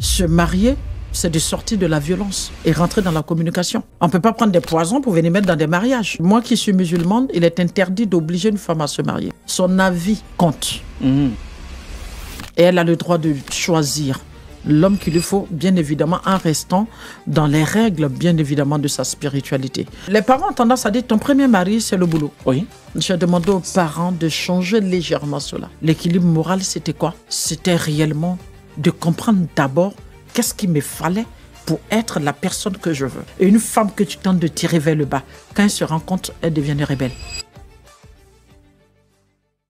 Se marier, c'est de sortir de la violence et rentrer dans la communication. On ne peut pas prendre des poisons pour venir mettre dans des mariages. Moi qui suis musulmane, il est interdit d'obliger une femme à se marier. Son avis compte. Mhm. Et elle a le droit de choisir l'homme qu'il lui faut, bien évidemment, en restant dans les règles, bien évidemment, de sa spiritualité. Les parents ont tendance à dire ton premier mari, c'est le boulot. Oui. J'ai demandé aux parents de changer légèrement cela. L'équilibre moral, c'était quoi C'était réellement de comprendre d'abord qu'est-ce qu'il me fallait pour être la personne que je veux. Et une femme que tu tentes de tirer vers le bas, quand elle se rend compte, elle devient une rebelle.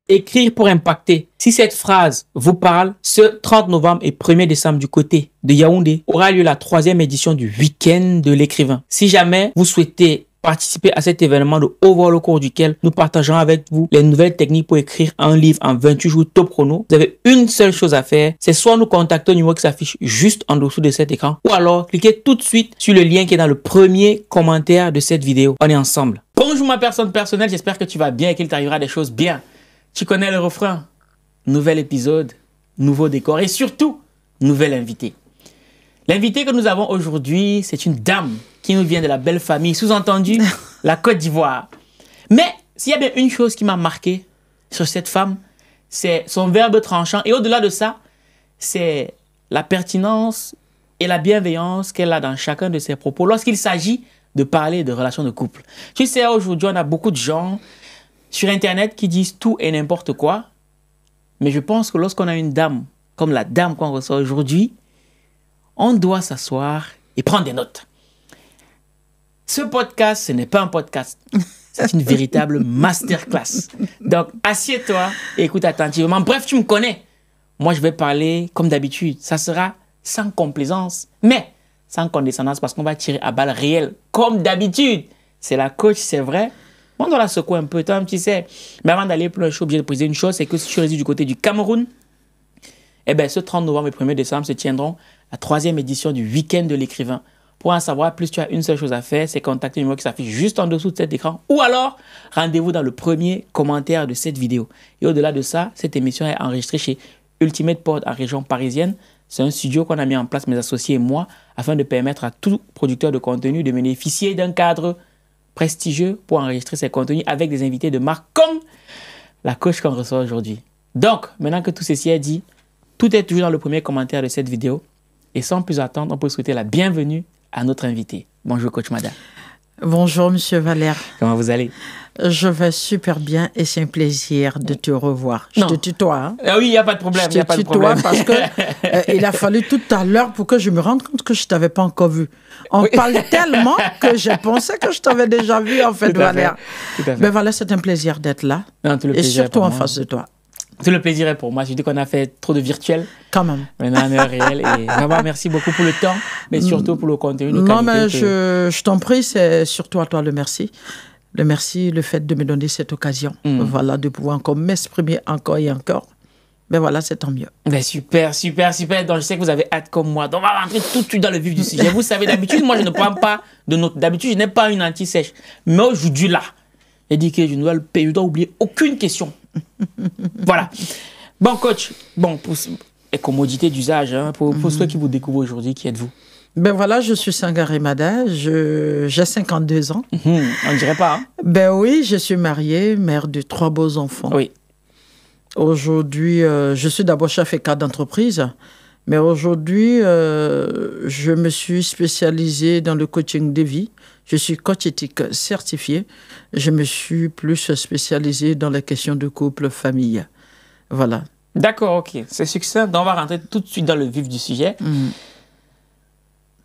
Écrire pour impacter. Si cette phrase vous parle, ce 30 novembre et 1er décembre du côté de Yaoundé aura lieu la troisième édition du week-end de l'écrivain. Si jamais vous souhaitez participer à cet événement de vol au cours duquel nous partageons avec vous les nouvelles techniques pour écrire un livre en 28 jours top chrono. Vous avez une seule chose à faire, c'est soit nous contacter au numéro qui s'affiche juste en dessous de cet écran ou alors cliquez tout de suite sur le lien qui est dans le premier commentaire de cette vidéo. On est ensemble. Bonjour ma personne personnelle, j'espère que tu vas bien et qu'il t'arrivera des choses bien. Tu connais le refrain. Nouvel épisode, nouveau décor et surtout, nouvelle invité. L'invité que nous avons aujourd'hui, c'est une dame qui nous vient de la belle famille, sous-entendu la Côte d'Ivoire. Mais s'il y a bien une chose qui m'a marqué sur cette femme, c'est son verbe tranchant. Et au-delà de ça, c'est la pertinence et la bienveillance qu'elle a dans chacun de ses propos lorsqu'il s'agit de parler de relations de couple. Tu sais, aujourd'hui, on a beaucoup de gens sur Internet qui disent tout et n'importe quoi. Mais je pense que lorsqu'on a une dame comme la dame qu'on reçoit aujourd'hui, on doit s'asseoir et prendre des notes. Ce podcast, ce n'est pas un podcast. C'est une véritable masterclass. Donc, assieds-toi écoute attentivement. Bref, tu me connais. Moi, je vais parler comme d'habitude. Ça sera sans complaisance, mais sans condescendance parce qu'on va tirer à balle réelle, comme d'habitude. C'est la coach, c'est vrai. On doit la secouer un peu, tu sais. Mais avant d'aller plus loin, je suis obligé de préciser une chose c'est que si tu résides du côté du Cameroun, eh bien, ce 30 novembre et 1er décembre se tiendront la troisième édition du week-end de l'écrivain. Pour en savoir plus, tu as une seule chose à faire, c'est contacter le numéro qui s'affiche juste en dessous de cet écran ou alors rendez-vous dans le premier commentaire de cette vidéo. Et au-delà de ça, cette émission est enregistrée chez Ultimate Pod en région parisienne. C'est un studio qu'on a mis en place, mes associés et moi, afin de permettre à tout producteur de contenu de bénéficier d'un cadre prestigieux pour enregistrer ses contenus avec des invités de marque comme la coach qu'on reçoit aujourd'hui. Donc, maintenant que tout ceci est dit, tout est toujours dans le premier commentaire de cette vidéo. Et sans plus attendre, on peut souhaiter la bienvenue à notre invité. Bonjour, coach madame. Bonjour, monsieur Valère. Comment vous allez Je vais super bien et c'est un plaisir de te revoir. Je te tutoie. Hein. Ah oui, il n'y a pas de problème. Je te y a pas de problème. parce que euh, il a fallu tout à l'heure pour que je me rende compte que je ne t'avais pas encore vu. On parle tellement que j'ai pensé que je t'avais déjà vu, en fait, Valère. Mais Valère, c'est un plaisir d'être là. et surtout en face de toi. Tout le plaisir est pour moi. Je dit qu'on a fait trop de virtuel. Quand même. Maintenant, on est réel. Et vraiment, merci beaucoup pour le temps, mais surtout pour le contenu. non, mais je, t'en prie, c'est surtout à toi le merci. Le merci, le fait de me donner cette occasion, mm. voilà, de pouvoir encore m'exprimer encore et encore. Mais ben voilà, c'est tant mieux. Mais ben super, super, super. Donc je sais que vous avez hâte comme moi. Donc on va rentrer tout de suite dans le vif du sujet. Vous savez, d'habitude, moi je ne prends pas de notes. D'habitude, je n'ai pas une anti-sèche. Mais aujourd'hui là, j'ai dit que je ne je dois oublier aucune question voilà. Bon, coach, bon, pour, et commodité d'usage, hein, pour, mhm. ceux qui vous découvrent aujourd'hui, qui êtes-vous ben voilà, je suis Sangare Mada, j'ai 52 ans. Mhm, on dirait pas. Hein? Ben oui, je suis mariée, mère de trois beaux enfants. Oui. Aujourd'hui, euh, je suis d'abord chef et cadre d'entreprise. Mais aujourd'hui, euh, je me suis spécialisée dans le coaching des vies. Je suis coach éthique certifié. Je me suis plus spécialisée dans la question de couple, famille. Voilà. D'accord, ok. C'est succinct. on va rentrer tout de suite dans le vif du sujet. Mm.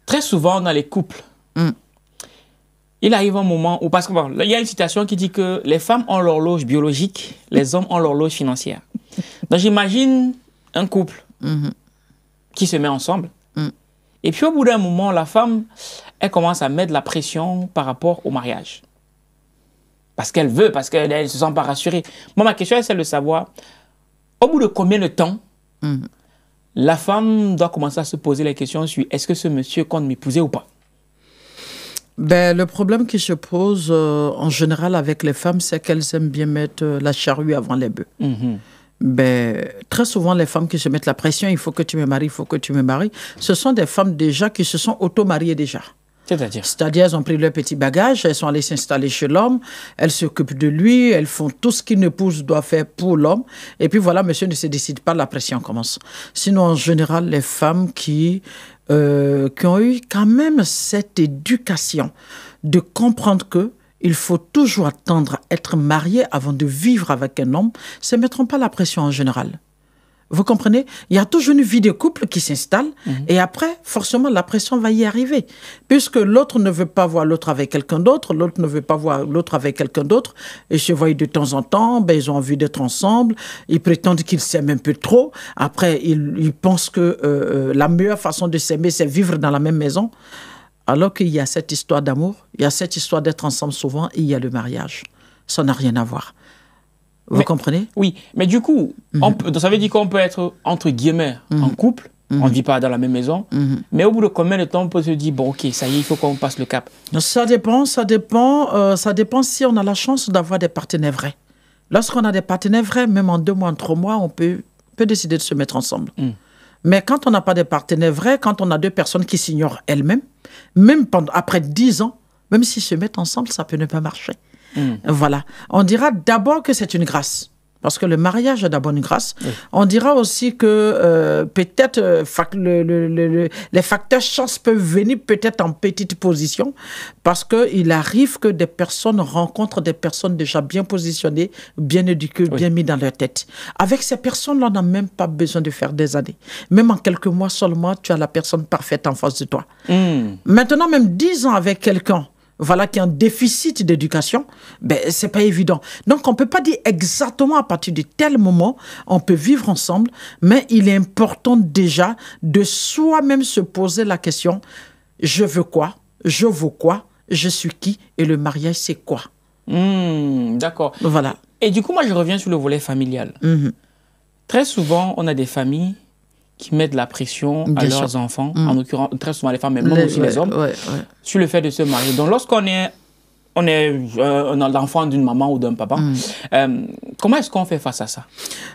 Très souvent, dans les couples, mm. il arrive un moment où, parce qu'il y a une citation qui dit que les femmes ont l'horloge biologique, les hommes ont l'horloge financière. Donc, j'imagine un couple. Mm-hmm qui se met ensemble. Mm. Et puis au bout d'un moment, la femme, elle commence à mettre la pression par rapport au mariage. Parce qu'elle veut, parce qu'elle ne se sent pas rassurée. Moi, ma question est celle de savoir, au bout de combien de temps, mm. la femme doit commencer à se poser la question sur est-ce que ce monsieur compte m'épouser ou pas ben, le problème qui se pose euh, en général avec les femmes, c'est qu'elles aiment bien mettre euh, la charrue avant les bœufs. Mm-hmm ben, très souvent, les femmes qui se mettent la pression, il faut que tu me maries, il faut que tu me maries, ce sont des femmes déjà qui se sont auto-mariées déjà. C'est-à-dire C'est-à-dire, elles ont pris leur petit bagage, elles sont allées s'installer chez l'homme, elles s'occupent de lui, elles font tout ce qu'une épouse doit faire pour l'homme. Et puis voilà, monsieur ne se décide pas, la pression commence. Sinon, en général, les femmes qui, euh, qui ont eu quand même cette éducation de comprendre que il faut toujours attendre être marié avant de vivre avec un homme, se mettront pas la pression en général. Vous comprenez Il y a toujours une vie de couple qui s'installe mhm. et après, forcément, la pression va y arriver. Puisque l'autre ne veut pas voir l'autre avec quelqu'un d'autre, l'autre ne veut pas voir l'autre avec quelqu'un d'autre, ils se voient de temps en temps, ben, ils ont envie d'être ensemble, ils prétendent qu'ils s'aiment un peu trop, après, ils, pensent que euh, euh, la meilleure façon de s'aimer, c'est vivre dans la même maison. Alors qu'il y a cette histoire d'amour, il y a cette histoire d'être ensemble souvent, il y a le mariage. Ça n'a rien à voir. Vous comprenez Oui, mais du coup, mhm. on ça veut dire qu'on peut être, entre guillemets, mhm. en couple, on ne mhm. vit pas dans la même maison, mais au bout de combien de temps on peut se dire, bon, ok, ça y est, il faut qu'on passe le cap Ça dépend, ça dépend, euh, ça dépend si on a la chance d'avoir des partenaires vrais. Lorsqu'on a des partenaires vrais, même en deux mois, trois mois, on peut, peut décider de se mettre ensemble. Hmm. Mais quand on n'a pas de partenaires, vrai, quand on a deux personnes qui s'ignorent elles-mêmes, même pendant, après dix ans, même s'ils se mettent ensemble, ça peut ne pas marcher. Hmm. Voilà. On dira d'abord que c'est une grâce parce que le mariage est de la bonne grâce. On dira aussi que euh, peut-être euh, les facteurs chance peuvent venir peut-être en petite position, parce qu'il arrive que des personnes rencontrent des personnes déjà bien positionnées, bien éduquées, bien mises dans leur tête. Avec ces personnes-là, on n'a même pas besoin de faire des années. Même en quelques mois seulement, tu as la personne parfaite en face de toi. Hmm. Maintenant, même dix ans avec quelqu'un, voilà, qui a un déficit d'éducation, ben, ce n'est pas évident. Donc, on ne peut pas dire exactement à partir de tel moment, on peut vivre ensemble, mais il est important déjà de soi-même se poser la question, je veux quoi Je veux quoi Je suis qui Et le mariage, c'est quoi hmm, D'accord. Voilà. Et du coup, moi, je reviens sur le volet familial. Mhm. Très souvent, on a des familles qui mettent la pression à leurs enfants, mm. en l'occurrence très souvent les femmes, mais même aussi les hommes, sur le fait de se marier. Donc lorsqu'on est, on est l'enfant euh, d'une maman ou d'un papa, mm. euh, comment est-ce qu'on fait face à ça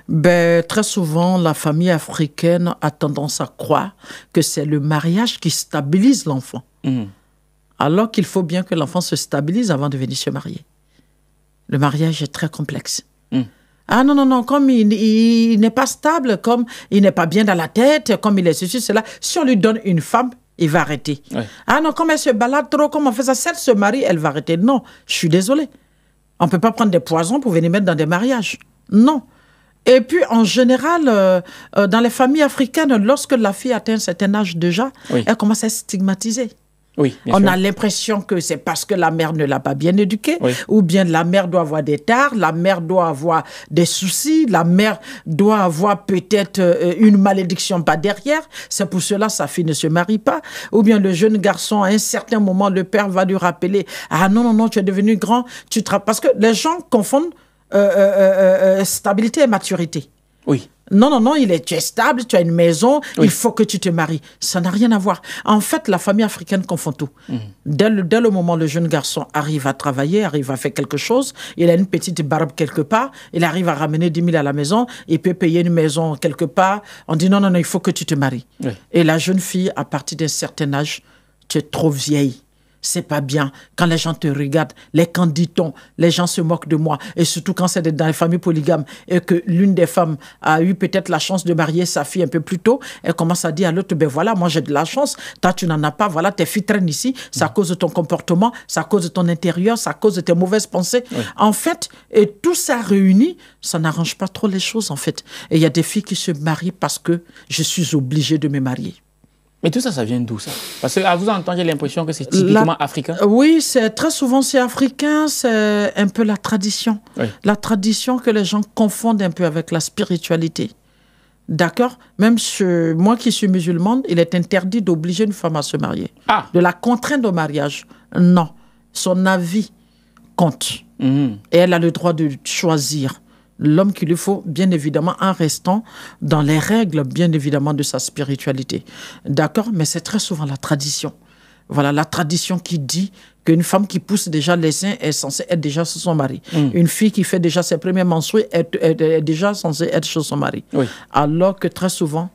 ben, Très souvent, la famille africaine a tendance à croire que c'est le mariage qui stabilise l'enfant. Mm. Alors qu'il faut bien que l'enfant se stabilise avant de venir se marier. Le mariage est très complexe. Ah non, non, non, comme il, n'est pas stable, comme il n'est pas bien dans la tête, comme il est ceci, cela. Si on lui donne une femme, il va arrêter. Ah non, comme elle se balade trop, comme on fait ça, celle se marie, elle va arrêter. Non, je suis désolée. On ne peut pas prendre des poisons pour venir mettre dans des mariages. Non. Et puis, en général, euh, euh, dans les familles africaines, lorsque la fille atteint un certain âge déjà, elle commence à stigmatiser on a l'impression que c'est parce que la mère ne l'a pas bien éduqué, ou bien la mère doit avoir des tares, la mère doit avoir des soucis, la mère doit avoir peut-être euh, une malédiction pas derrière. C'est pour cela sa fille ne se marie pas. Ou bien le jeune garçon, à un certain moment, le père va lui rappeler Ah non, non, non, tu es devenu grand, tu te... Parce que les gens confondent euh, euh, stabilité et maturité. Oui. Non, non, non, il est, tu es stable, tu as une maison, il faut que tu te maries. Ça n'a rien à voir. En fait, la famille africaine confond tout. Mm. Dès, le, moment où le jeune garçon arrive à travailler, arrive à faire quelque chose, il a une petite barbe quelque part, il arrive à ramener 10 000 à la maison, il peut payer une maison quelque part. On dit non, non, non, il faut que tu te maries. Et la jeune fille, à partir d'un certain âge, tu es trop vieille c'est pas bien. Quand les gens te regardent, les candidats, dit-on Les gens se moquent de moi. Et surtout quand c'est dans les familles polygames et que l'une des femmes a eu peut-être la chance de marier sa fille un peu plus tôt, elle commence à dire à l'autre, ben voilà, moi j'ai de la chance, toi tu n'en as pas, voilà, tes filles traînent ici, ça mm. cause de ton comportement, ça cause de ton intérieur, ça cause de tes mauvaises pensées. En fait, et tout ça réuni, ça n'arrange pas trop les choses en fait. Et il y a des filles qui se marient parce que je suis obligée de me marier. Mais tout ça, ça vient d'où ça Parce que à vous entendre, j'ai l'impression que c'est typiquement africain. Oui, très souvent c'est africain, c'est un peu la tradition. La tradition que les gens confondent un peu avec la spiritualité. D'accord Même moi qui suis musulmane, il est interdit d'obliger une femme à se marier. Ah. De la contraindre au mariage. Non. Son avis compte. Mhm. Et elle a le droit de choisir l'homme qu'il lui faut, bien évidemment, en restant dans les règles, bien évidemment, de sa spiritualité. D'accord Mais c'est très souvent la tradition. Voilà, la tradition qui dit qu'une femme qui pousse déjà les seins est censée être déjà sur son mari. Hmm. Une fille qui fait déjà ses premiers menstrues est, déjà censée être sur son mari. Alors que très souvent,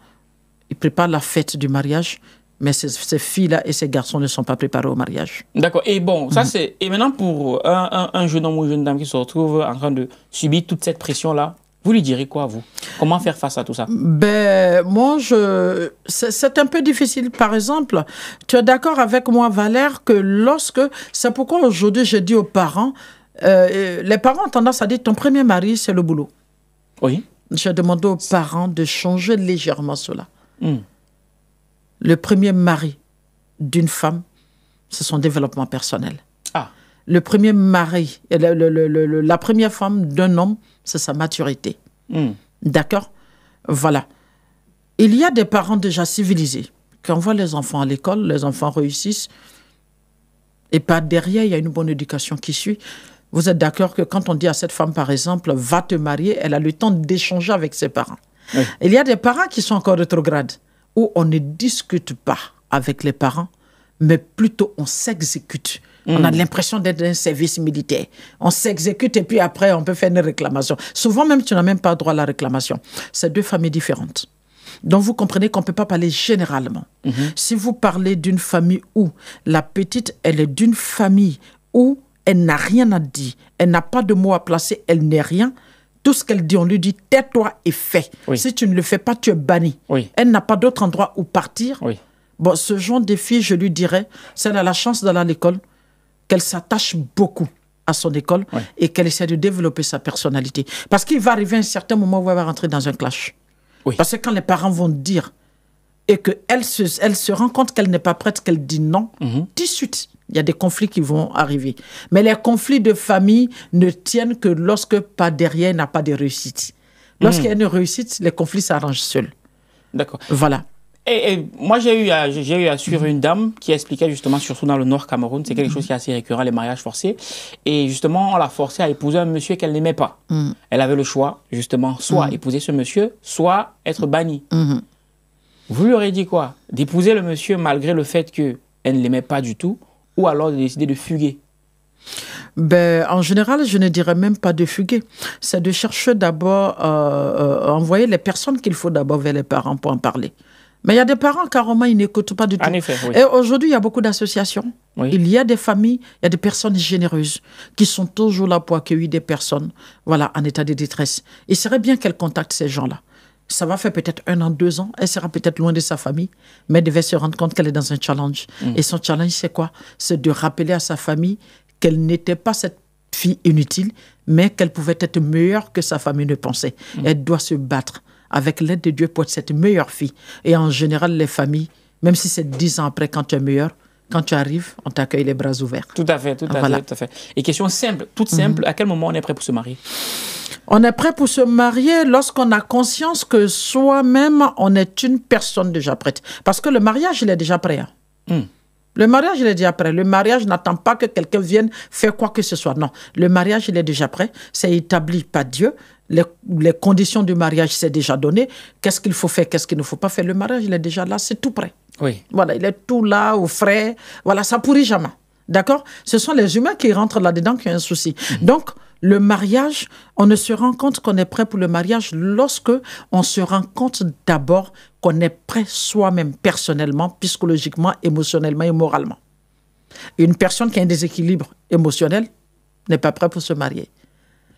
il prépare la fête du mariage, mais ces, filles-là et ces garçons ne sont pas préparés au mariage. D'accord. Et bon, ça mm-hmm. c'est. Et maintenant, pour un, un, jeune homme ou une jeune dame qui se retrouve en train de subir toute cette pression-là, vous lui direz quoi, vous Comment faire face à tout ça Ben, moi, je... c'est un peu difficile. Par exemple, tu es d'accord avec moi, Valère, que lorsque. C'est pourquoi aujourd'hui, j'ai dit aux parents euh, les parents ont tendance à dire ton premier mari, c'est le boulot. Oui. J'ai demandé aux parents de changer légèrement cela. Hmm le premier mari d'une femme, c'est son développement personnel. Ah. Le premier mari, la première femme d'un homme, c'est sa maturité. Hmm. D'accord Voilà. Il y a des parents déjà civilisés Quand on voit les enfants à l'école, les enfants réussissent. Et pas derrière, il y a une bonne éducation qui suit. Vous êtes d'accord que quand on dit à cette femme, par exemple, va te marier, elle a le temps d'échanger avec ses parents. Il y a des parents qui sont encore rétrogrades où on ne discute pas avec les parents, mais plutôt on s'exécute. On a mm. l'impression d'être dans un service militaire. On s'exécute et puis après, on peut faire une réclamation. Souvent même, tu n'as même pas droit à la réclamation. C'est deux familles différentes. Donc vous comprenez qu'on ne peut pas parler généralement. Mm-hmm. Si vous parlez d'une famille où la petite, elle est d'une famille où elle n'a rien à dire, elle n'a pas de mots à placer, elle n'est rien, tout ce qu'elle dit, on lui dit tais-toi et fais. Si tu ne le fais pas, tu es banni. Elle n'a pas d'autre endroit où partir. Bon, ce genre de fille, je lui dirais, si elle a la chance d'aller à l'école, qu'elle s'attache beaucoup à son école et qu'elle essaie de développer sa personnalité. Parce qu'il va arriver un certain moment où elle va rentrer dans un clash. Parce que quand les parents vont dire, et qu'elle se, elle se rend compte qu'elle n'est pas prête, qu'elle dit non, mhm. tout de suite, il y a des conflits qui vont arriver. Mais les conflits de famille ne tiennent que lorsque pas derrière n'a pas de réussite. Lorsqu'il y a mhm. une réussite, les conflits s'arrangent seuls. D'accord. Voilà. Et, moi, j'ai eu, à, eu à suivre mhm. une dame qui expliquait justement, surtout dans le Nord Cameroun, c'est quelque chose qui est assez récurrent, les mariages forcés. Et justement, on l'a forcée à épouser un monsieur qu'elle n'aimait pas. Elle avait le choix, justement, soit épouser ce monsieur, soit être bannie. Vous lui aurez dit quoi D'épouser le monsieur malgré le fait qu'elle ne l'aimait pas du tout, ou alors de décider de fuguer ben, en général, je ne dirais même pas de fuguer. C'est de chercher d'abord, euh, euh, envoyer les personnes qu'il faut d'abord vers les parents pour en parler. Mais il y a des parents, carrément, ils n'écoutent pas du tout. Et aujourd'hui, il y a beaucoup d'associations. Il y a des familles, il y a des personnes généreuses qui sont toujours là pour accueillir des personnes voilà, en état de détresse. Il serait bien qu'elles contactent ces gens-là ça va faire peut-être un an, deux ans, elle sera peut-être loin de sa famille, mais elle devait se rendre compte qu'elle est dans un challenge. Mm. Et son challenge, c'est quoi C'est de rappeler à sa famille qu'elle n'était pas cette fille inutile, mais qu'elle pouvait être meilleure que sa famille ne pensait. Mm. Elle doit se battre avec l'aide de Dieu pour être cette meilleure fille. Et en général, les familles, même si c'est dix ans après quand tu es meilleure, quand tu arrives, on t'accueille les bras ouverts. Tout à fait, tout à, fait, Et question simple, toute simple, mm-hmm. à quel moment on est prêt pour se marier on est prêt pour se marier lorsqu'on a conscience que soi-même, on est une personne déjà prête. Parce que le mariage, il est déjà prêt. Hein. Hmm. Le mariage, il est déjà prêt. Le mariage n'attend pas que quelqu'un vienne faire quoi que ce soit. Non, le mariage, il est déjà prêt. C'est établi par Dieu. Les, conditions du mariage, c'est déjà donné. Qu'est-ce qu'il faut faire, qu'est-ce qu'il ne faut pas faire. Le mariage, il est déjà là, c'est tout prêt. Oui. Voilà, il est tout là, au frais. Voilà, ça pourrit jamais. D'accord Ce sont les humains qui rentrent là-dedans qui ont un souci. Hmm. Donc, le mariage, on ne se rend compte qu'on est prêt pour le mariage lorsque on se rend compte d'abord qu'on est prêt soi-même personnellement, psychologiquement, émotionnellement et moralement. Une personne qui a un déséquilibre émotionnel n'est pas prête pour se marier.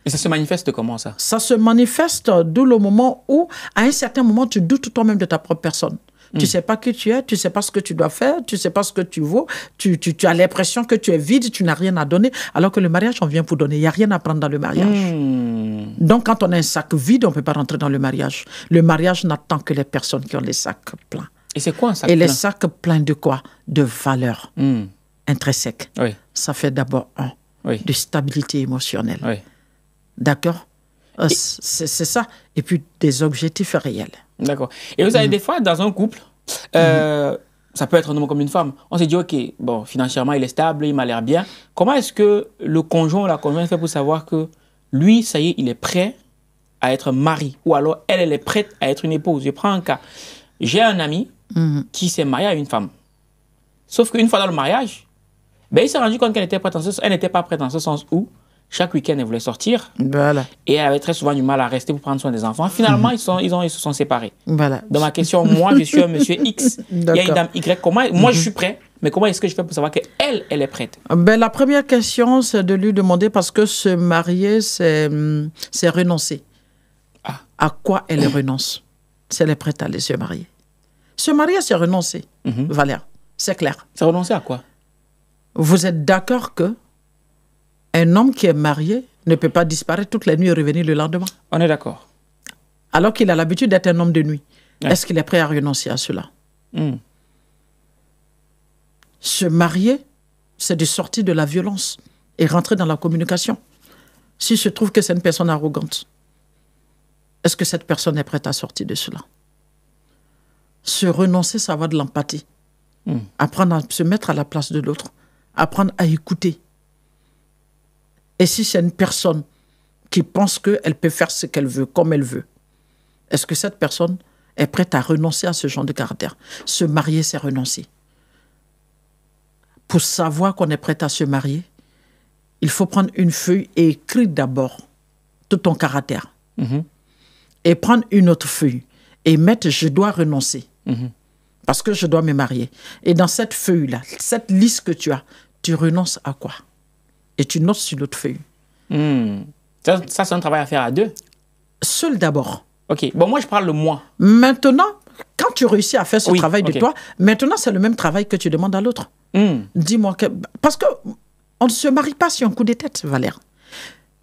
Et ça se manifeste comment ça Ça se manifeste d'où le moment où, à un certain moment, tu doutes toi-même de ta propre personne. Tu Tu sais pas qui tu es, tu sais pas ce que tu dois faire, tu sais pas ce que tu vaux, tu, as l'impression que tu es vide, tu n'as rien à donner, alors que le mariage, on vient pour donner. Il n'y a rien à prendre dans le mariage. Hmm. Donc, quand on a un sac vide, on ne peut pas rentrer dans le mariage. Le mariage n'attend que les personnes qui ont les sacs pleins. Et c'est quoi un sac Et plein Et les sacs pleins de quoi De valeur hmm. intrinsèque. Oui. Ça fait d'abord un, de stabilité émotionnelle. D'accord ah, c'est ça. Et puis des objectifs réels. D'accord. Et vous savez, mm. des fois, dans un couple, euh, mm-hmm. ça peut être un homme comme une femme, on s'est dit, OK, bon, financièrement, il est stable, il m'a l'air bien. Comment est-ce que le conjoint ou la conjointe fait pour savoir que lui, ça y est, il est prêt à être mari ou alors elle, elle est prête à être une épouse Je prends un cas. J'ai un ami mm-hmm. qui s'est marié à une femme. Sauf qu'une fois dans le mariage, ben, il s'est rendu compte qu'elle était Elle n'était pas prête dans ce sens où chaque week-end, elle voulait sortir. Et elle avait très souvent du mal à rester pour prendre soin des enfants. Finalement, mhm. ils, sont, ils, ont, ils se sont séparés. Voilà. Dans ma question, moi, je suis un monsieur X, il y a une dame Y. moi, je mhm. suis prêt, mais comment est-ce que je fais pour savoir qu'elle, elle est prête ben, La première question, c'est de lui demander, parce que se marier, c'est hum, renoncer. Ah. À quoi elle renonce Si elle est prête à aller se marier. Se marier, c'est renoncer, mhm. Valère. C'est clair. C'est renoncer à quoi Vous êtes d'accord que un homme qui est marié ne peut pas disparaître toute la nuit et revenir le lendemain. On est d'accord. Alors qu'il a l'habitude d'être un homme de nuit. Est-ce qu'il est prêt à renoncer à cela hmm. Se marier, c'est de sortir de la violence et rentrer dans la communication. S'il se trouve que c'est une personne arrogante, est-ce que cette personne est prête à sortir de cela Se renoncer, ça va de l'empathie. Hmm. Apprendre à se mettre à la place de l'autre. Apprendre à écouter. Et si c'est une personne qui pense qu'elle peut faire ce qu'elle veut, comme elle veut, est-ce que cette personne est prête à renoncer à ce genre de caractère Se marier, c'est renoncer. Pour savoir qu'on est prêt à se marier, il faut prendre une feuille et écrire d'abord tout ton caractère. Mm-hmm. Et prendre une autre feuille et mettre je dois renoncer. Mm-hmm. Parce que je dois me marier. Et dans cette feuille-là, cette liste que tu as, tu renonces à quoi et tu notes sur l'autre feuille. Hmm. Ça, c'est un travail à faire à deux Seul d'abord. OK. Bon, moi, je parle le moi. Maintenant, quand tu réussis à faire ce travail de toi, maintenant, c'est le même travail que tu demandes à l'autre. Hmm. Dis-moi que. Parce que on ne se marie pas si on coup des têtes, Valère.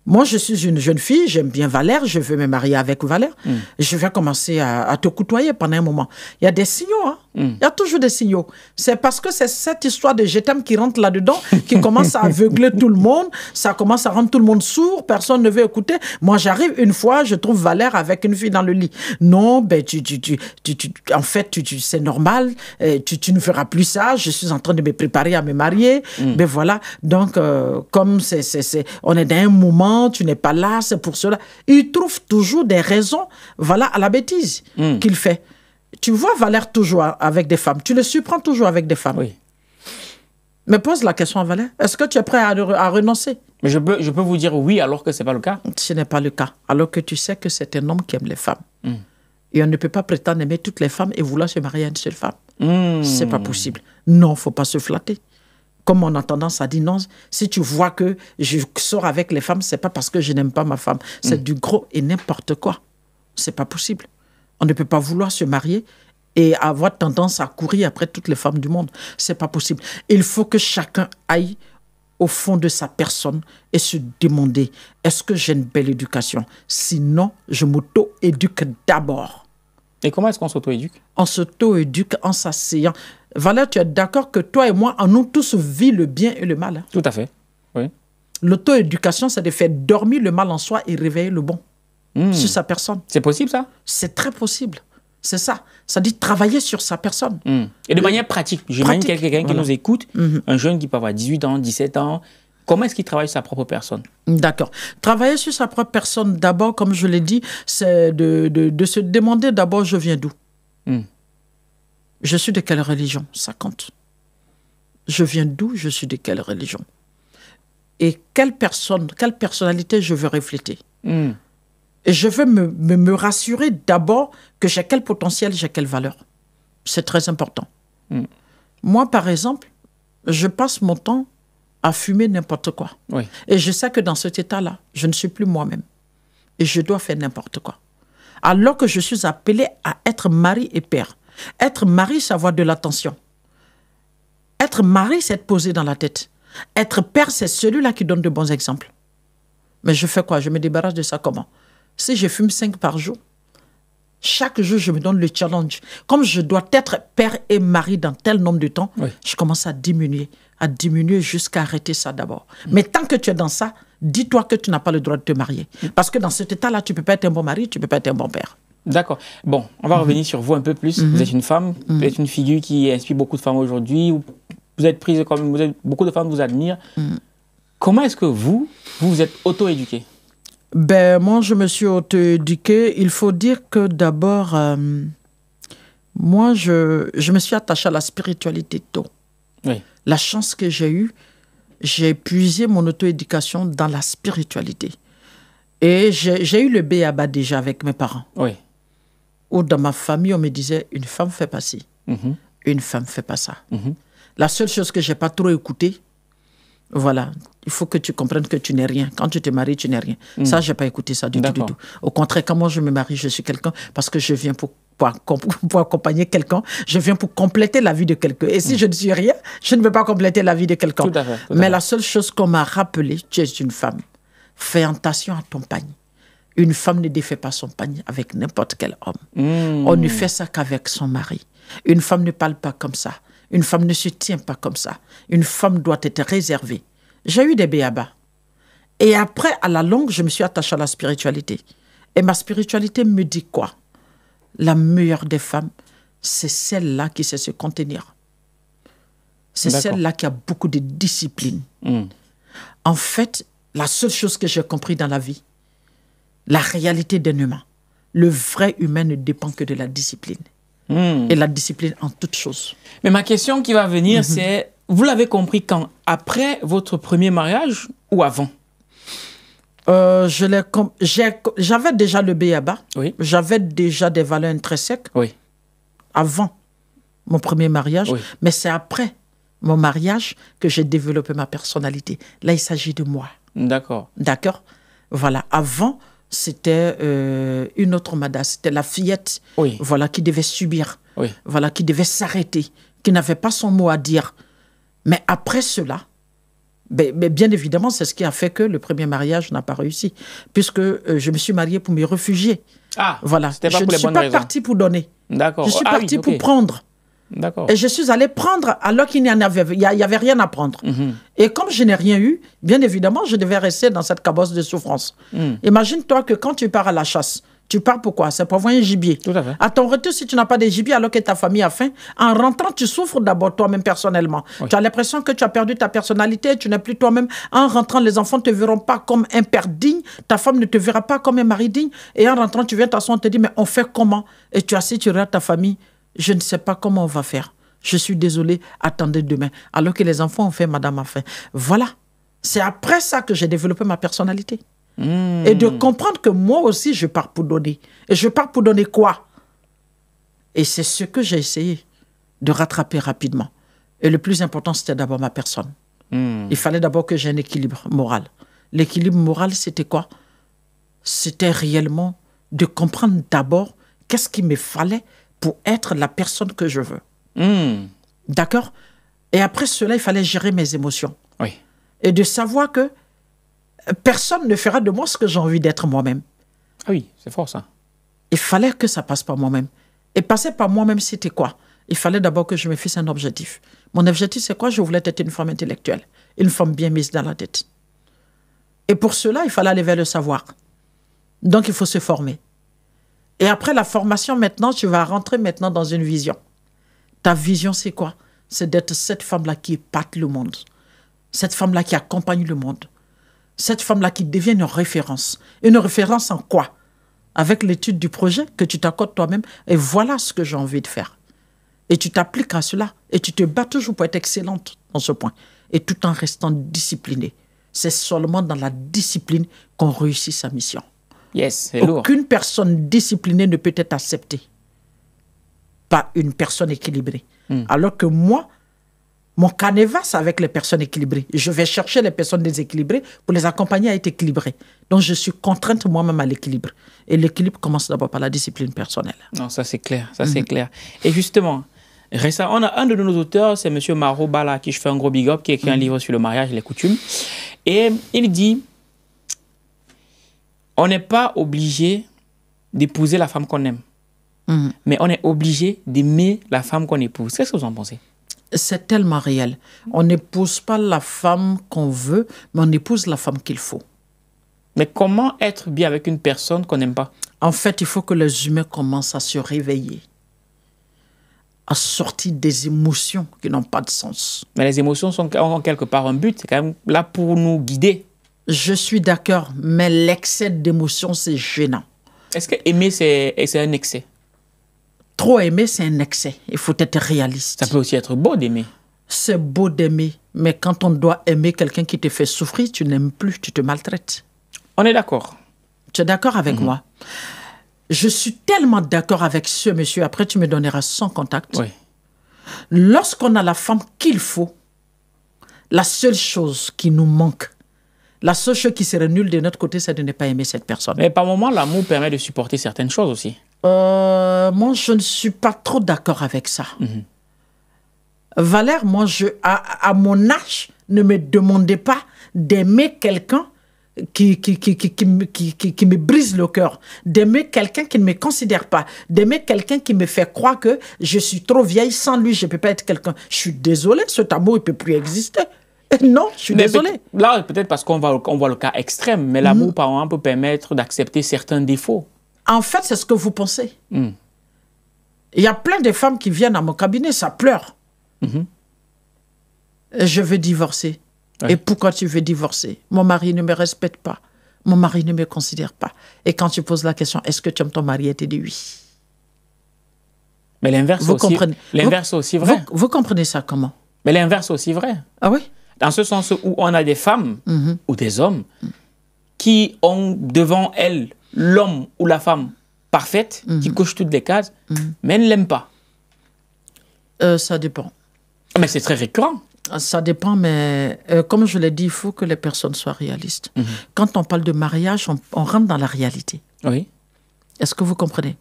Moi, je suis une jeune fille, j'aime bien Valère, je veux me marier avec Valère. Mm. Je vais commencer à, te côtoyer pendant un moment. Il y a des signaux, hein? Mm. il y a toujours des signaux. C'est parce que c'est cette histoire de je t'aime qui rentre là-dedans, qui commence à aveugler tout le monde, ça commence à rendre tout le monde sourd, personne ne veut écouter. Moi, j'arrive une fois, je trouve Valère avec une fille dans le lit. Non, ben, tu, tu, tu, en fait, tu, c'est normal, euh, tu, ne feras plus ça, je suis en train de me préparer à me marier. mais mm. ben, voilà, donc, euh, comme c'est, on est dans un moment tu n'es pas là, c'est pour cela. Il trouve toujours des raisons, voilà, à la bêtise hmm. qu'il fait. Tu vois Valère toujours avec des femmes, tu le surprends toujours avec des femmes. Oui. Mais pose la question à Valère, est-ce que tu es prêt à, renoncer Mais je peux, je peux vous dire oui alors que ce n'est pas le cas Ce n'est pas le cas, alors que tu sais que c'est un homme qui aime les femmes. Hmm. Et on ne peut pas prétendre aimer toutes les femmes et vouloir se marier à une seule femme. Hmm. C'est pas possible. Non, faut pas se flatter comme on a tendance à dire non, si tu vois que je sors avec les femmes, c'est pas parce que je n'aime pas ma femme. C'est mm. du gros et n'importe quoi. C'est pas possible. On ne peut pas vouloir se marier et avoir tendance à courir après toutes les femmes du monde. C'est pas possible. Il faut que chacun aille au fond de sa personne et se demander est-ce que j'ai une belle éducation Sinon, je m'auto-éduque d'abord. Et comment est-ce qu'on s'auto-éduque On s'auto-éduque en s'asseyant. Valère, tu es d'accord que toi et moi, en nous tous, vit le bien et le mal. Hein? Tout à fait. Oui. L'auto-éducation, c'est de faire dormir le mal en soi et réveiller le bon hmm. sur sa personne. C'est possible, ça C'est très possible. C'est ça. Ça dit travailler sur sa personne. Hmm. Et de manière pratique. J'imagine quelqu'un qui nous écoute, mhm. un jeune qui peut avoir 18 ans, 17 ans. Comment est-ce qu'il travaille sa propre personne D'accord. Travailler sur sa propre personne, d'abord, comme je l'ai dit, c'est de, se demander d'abord je viens d'où. Hmm. Je suis de quelle religion Ça compte. Je viens d'où Je suis de quelle religion Et quelle personne, quelle personnalité je veux refléter hmm. Et je veux me, rassurer d'abord que j'ai quel potentiel, j'ai quelle valeur. C'est très important. Hmm. Moi, par exemple, je passe mon temps à fumer n'importe quoi. Et je sais que dans cet état-là, je ne suis plus moi-même. Et je dois faire n'importe quoi. Alors que je suis appelé à être mari et père. Être mari, c'est avoir de l'attention. Être mari, c'est être posé dans la tête. Être père, c'est celui-là qui donne de bons exemples. Mais je fais quoi Je me débarrasse de ça comment Si je fume 5 par jour, chaque jour, je me donne le challenge. Comme je dois être père et mari dans tel nombre de temps, je commence à diminuer, à diminuer jusqu'à arrêter ça d'abord. Mais tant que tu es dans ça, dis-toi que tu n'as pas le droit de te marier. Parce que dans cet état-là, tu ne peux pas être un bon mari, tu ne peux pas être un bon père. D'accord. Bon, on va mhm. revenir sur vous un peu plus. Vous mhm. êtes une femme, mhm. vous êtes une figure qui inspire beaucoup de femmes aujourd'hui. Vous êtes prise comme beaucoup de femmes vous admirent. Comment est-ce que vous, vous vous êtes auto-éduquée ben, moi, je me suis auto-éduquée. Il faut dire que d'abord, euh, moi, je, je, me suis attachée à la spiritualité tôt. Oui. La chance que j'ai eue, j'ai puisé mon auto-éducation dans la spiritualité. Et j'ai eu le à bas déjà avec mes parents. Oui. Ou dans ma famille, on me disait une femme fait pas ci, mhm. une femme fait pas ça. Mhm. La seule chose que j'ai pas trop écouté voilà, il faut que tu comprennes que tu n'es rien. Quand tu te maries, tu n'es rien. Mhm. Ça, je n'ai pas écouté ça du tout, Au contraire, quand moi je me marie, je suis quelqu'un parce que je viens pour, accompagner quelqu'un, je viens pour compléter la vie de quelqu'un. Et si je ne suis rien, je ne veux pas compléter la vie de quelqu'un. Mais la seule chose qu'on m'a rappelée, tu es une femme. Fais attention à ton panier. Une femme ne défait pas son panier avec n'importe quel homme. Hmm. On ne fait ça qu'avec son mari. Une femme ne parle pas comme ça. Une femme ne se tient pas comme ça. Une femme doit être réservée. J'ai eu des là-bas, Et après, à la longue, je me suis attachée à la spiritualité. Et ma spiritualité me dit quoi La meilleure des femmes, c'est celle-là qui sait se contenir. C'est celle-là qui a beaucoup de discipline. Hmm. En fait, la seule chose que j'ai compris dans la vie, la réalité d'un humain. Le vrai humain ne dépend que de la discipline. Hmm. Et la discipline en toute chose. Mais ma question qui va venir, mhm. c'est, vous l'avez compris quand Après votre premier mariage ou avant euh, J'avais déjà le béaba. J'avais déjà des valeurs intrinsèques. Oui. Avant mon premier mariage. Mais c'est après mon mariage que j'ai développé ma personnalité. Là, il s'agit de moi. D'accord. D'accord. Voilà. Avant, c'était euh, une autre madame c'était la fillette voilà, qui devait subir, voilà, qui devait s'arrêter, qui n'avait pas son mot à dire. Mais après cela, ben, ben, bien évidemment, c'est ce qui a fait que le premier mariage n'a pas réussi, puisque euh, je me suis mariée pour me réfugier. Ah, voilà. je ne suis pas partie pour donner. D'accord. Je suis ah partie pour prendre. Et je suis allé prendre alors qu'il n'y avait, avait rien à prendre. Mhm. Et comme je n'ai rien eu, bien évidemment, je devais rester dans cette cabosse de souffrance. Mhm. Imagine-toi que quand tu pars à la chasse, tu pars pourquoi C'est pour avoir un gibier. à, ton retour, si tu n'as pas de gibier alors que ta famille a faim, en rentrant, tu souffres d'abord toi-même personnellement. Tu as l'impression que tu as perdu ta personnalité, tu n'es plus toi-même. En rentrant, les enfants ne te verront pas comme un père digne, ta femme ne te verra pas comme un mari digne. Et en rentrant, tu viens t'asseoir, on te dit, mais on fait comment Et tu assis, tu regardes ta famille je ne sais pas comment on va faire. Je suis désolée, attendez demain. Alors que les enfants ont fait Madame a fait. Voilà. C'est après ça que j'ai développé ma personnalité. Hmm. Et de comprendre que moi aussi, je pars pour donner. Et je pars pour donner quoi Et c'est ce que j'ai essayé de rattraper rapidement. Et le plus important, c'était d'abord ma personne. Hmm. Il fallait d'abord que j'ai un équilibre moral. L'équilibre moral, c'était quoi C'était réellement de comprendre d'abord qu'est-ce qu'il me fallait pour être la personne que je veux. Hmm. D'accord Et après cela, il fallait gérer mes émotions. Oui. Et de savoir que personne ne fera de moi ce que j'ai envie d'être moi-même. Ah oui, c'est fort ça. Il fallait que ça passe par moi-même. Et passer par moi-même, c'était quoi Il fallait d'abord que je me fasse un objectif. Mon objectif, c'est quoi Je voulais être une femme intellectuelle, une femme bien mise dans la tête. Et pour cela, il fallait aller vers le savoir. Donc, il faut se former. Et après la formation, maintenant, tu vas rentrer maintenant dans une vision. Ta vision, c'est quoi C'est d'être cette femme-là qui épate le monde. Cette femme-là qui accompagne le monde. Cette femme-là qui devient une référence. Une référence en quoi Avec l'étude du projet que tu t'accordes toi-même. Et voilà ce que j'ai envie de faire. Et tu t'appliques à cela. Et tu te bats toujours pour être excellente dans ce point. Et tout en restant disciplinée. C'est seulement dans la discipline qu'on réussit sa mission. Yes, Aucune lourd. personne disciplinée ne peut être acceptée par une personne équilibrée. Hmm. Alors que moi, mon canevas avec les personnes équilibrées, je vais chercher les personnes déséquilibrées pour les accompagner à être équilibrées. Donc je suis contrainte moi-même à l'équilibre. Et l'équilibre commence d'abord par la discipline personnelle. Non, ça c'est clair, ça c'est hmm. clair. Et justement, récemment, on a un de nos auteurs, c'est M. Maro Bala, qui je fais un gros big up, qui a écrit un hmm. livre sur le mariage et les coutumes. Et il dit on n'est pas obligé d'épouser la femme qu'on aime. Mm. Mais on est obligé d'aimer la femme qu'on épouse. Qu'est-ce que vous en pensez C'est tellement réel. On n'épouse pas la femme qu'on veut, mais on épouse la femme qu'il faut. Mais comment être bien avec une personne qu'on n'aime pas En fait, il faut que les humains commencent à se réveiller, à sortir des émotions qui n'ont pas de sens. Mais les émotions sont en quelque part un but, c'est quand même là pour nous guider. Je suis d'accord, mais l'excès d'émotion, c'est gênant. Est-ce que aimer, c'est un excès Trop aimer, c'est un excès. Il faut être réaliste. Ça peut aussi être beau d'aimer. C'est beau d'aimer, mais quand on doit aimer quelqu'un qui te fait souffrir, tu n'aimes plus, tu te maltraites. On est d'accord. Tu es d'accord avec mhm. moi Je suis tellement d'accord avec ce monsieur. Après, tu me donneras son contact. Oui. Lorsqu'on a la femme qu'il faut, la seule chose qui nous manque, la seule chose qui serait nulle de notre côté, c'est de ne pas aimer cette personne. Mais par moment, l'amour permet de supporter certaines choses aussi. Euh, moi, je ne suis pas trop d'accord avec ça. Mhm. Valère, moi, à, mon âge, ne me demandez pas d'aimer quelqu'un qui qui, qui, qui, qui, me brise le cœur, d'aimer quelqu'un qui ne me considère pas, d'aimer quelqu'un qui me fait croire que je suis trop vieille, sans lui, je ne peux pas être quelqu'un. Je suis désolé, ce amour, il ne peut plus exister. non, je suis désolé. là, peut-être parce qu'on voit, voit le cas extrême, mais l'amour, mm. par exemple, peut permettre d'accepter certains défauts. En fait, c'est ce que vous pensez. Mm. Il y a plein de femmes qui viennent à mon cabinet, ça pleure. Mm-hmm. Je veux divorcer. Et pourquoi tu veux divorcer Mon mari ne me respecte pas. Mon mari ne me considère pas. Et quand tu poses la question, est-ce que tu aimes ton mari Elle te dit oui. Mais l'inverse aussi. L'inverse aussi vrai. vous comprenez ça comment Mais l'inverse aussi vrai. Ah oui dans ce sens où on a des femmes mhm. ou des hommes qui ont devant elles l'homme ou la femme parfaite, qui mhm. coche toutes les cases, mhm. mais ne l'aiment pas. Euh, ça dépend. Ah, mais c'est très récurrent. Euh, ça dépend, mais euh, comme je l'ai dit, il faut que les personnes soient réalistes. Quand on parle de mariage, on rentre dans la réalité. Oui. Est-ce que vous comprenez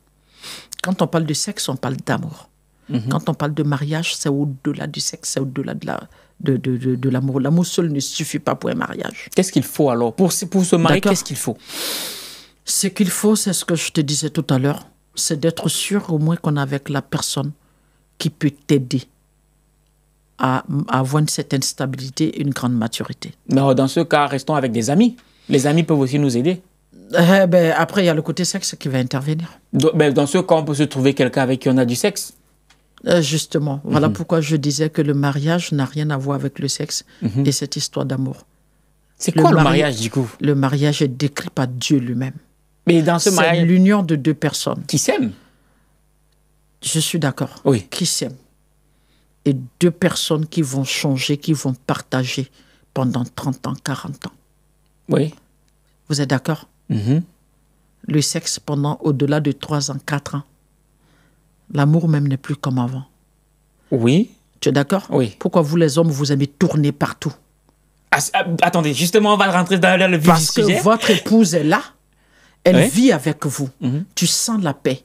Quand on parle de sexe, on parle d'amour. Mhm. Quand on parle de mariage, c'est au-delà du sexe, c'est au-delà de la de, de, de, l'amour. L'amour seul ne suffit pas pour un mariage. Qu'est-ce qu'il faut alors pour, pour se marier Qu'est-ce qu'il faut Ce qu'il faut, c'est ce que je te disais tout à l'heure, c'est d'être sûr au moins qu'on est avec la personne qui peut t'aider à, avoir une certaine stabilité et une grande maturité. Mais dans ce cas, restons avec des amis. Les amis peuvent aussi nous aider. Eh ben, après, il y a le côté sexe qui va intervenir. Ben, dans ce cas, on peut se trouver quelqu'un avec qui on a du sexe. Euh, justement, voilà mhm. pourquoi je disais que le mariage n'a rien à voir avec le sexe mhm. et cette histoire d'amour. C'est quoi le, mariage du coup Le mariage est décrit par Dieu lui-même. Mais dans ce mariage. C'est l'union de deux personnes. Qui s'aiment Je suis d'accord. Oui. Qui s'aiment. Et deux personnes qui vont changer, qui vont partager pendant 30 ans, 40 ans. Oui. Vous êtes d'accord mhm. Le sexe pendant au-delà de 3 ans, 4 ans L'amour même n'est plus comme avant. Oui. Tu es d'accord Oui. Pourquoi vous, les hommes, vous aimez tourner partout ah, ah, Attendez, justement, on va rentrer dans le vif Parce que votre épouse est là, elle vit avec vous, mhm. tu sens la paix,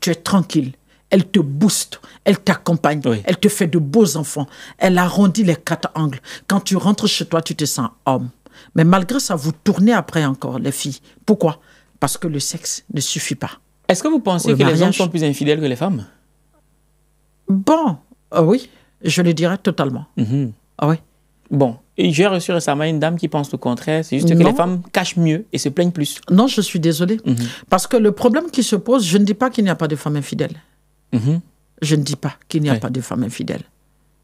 tu es tranquille, elle te booste, elle t'accompagne, elle te fait de beaux enfants, elle arrondit les quatre angles. Quand tu rentres chez toi, tu te sens homme. Mais malgré ça, vous tournez après encore, les filles. Pourquoi Parce que le sexe ne suffit pas. Est-ce que vous pensez que les hommes sont plus infidèles que les femmes Bon, euh, oui, je le dirais totalement. Mhm. Ah oui. Bon, j'ai reçu récemment une dame qui pense le contraire. C'est juste que les femmes cachent mieux et se plaignent plus. Non, je suis désolée. Mhm. Parce que le problème qui se pose, je ne dis pas qu'il n'y a pas de femmes infidèles. Mhm. Je ne dis pas qu'il n'y a pas de femmes infidèles.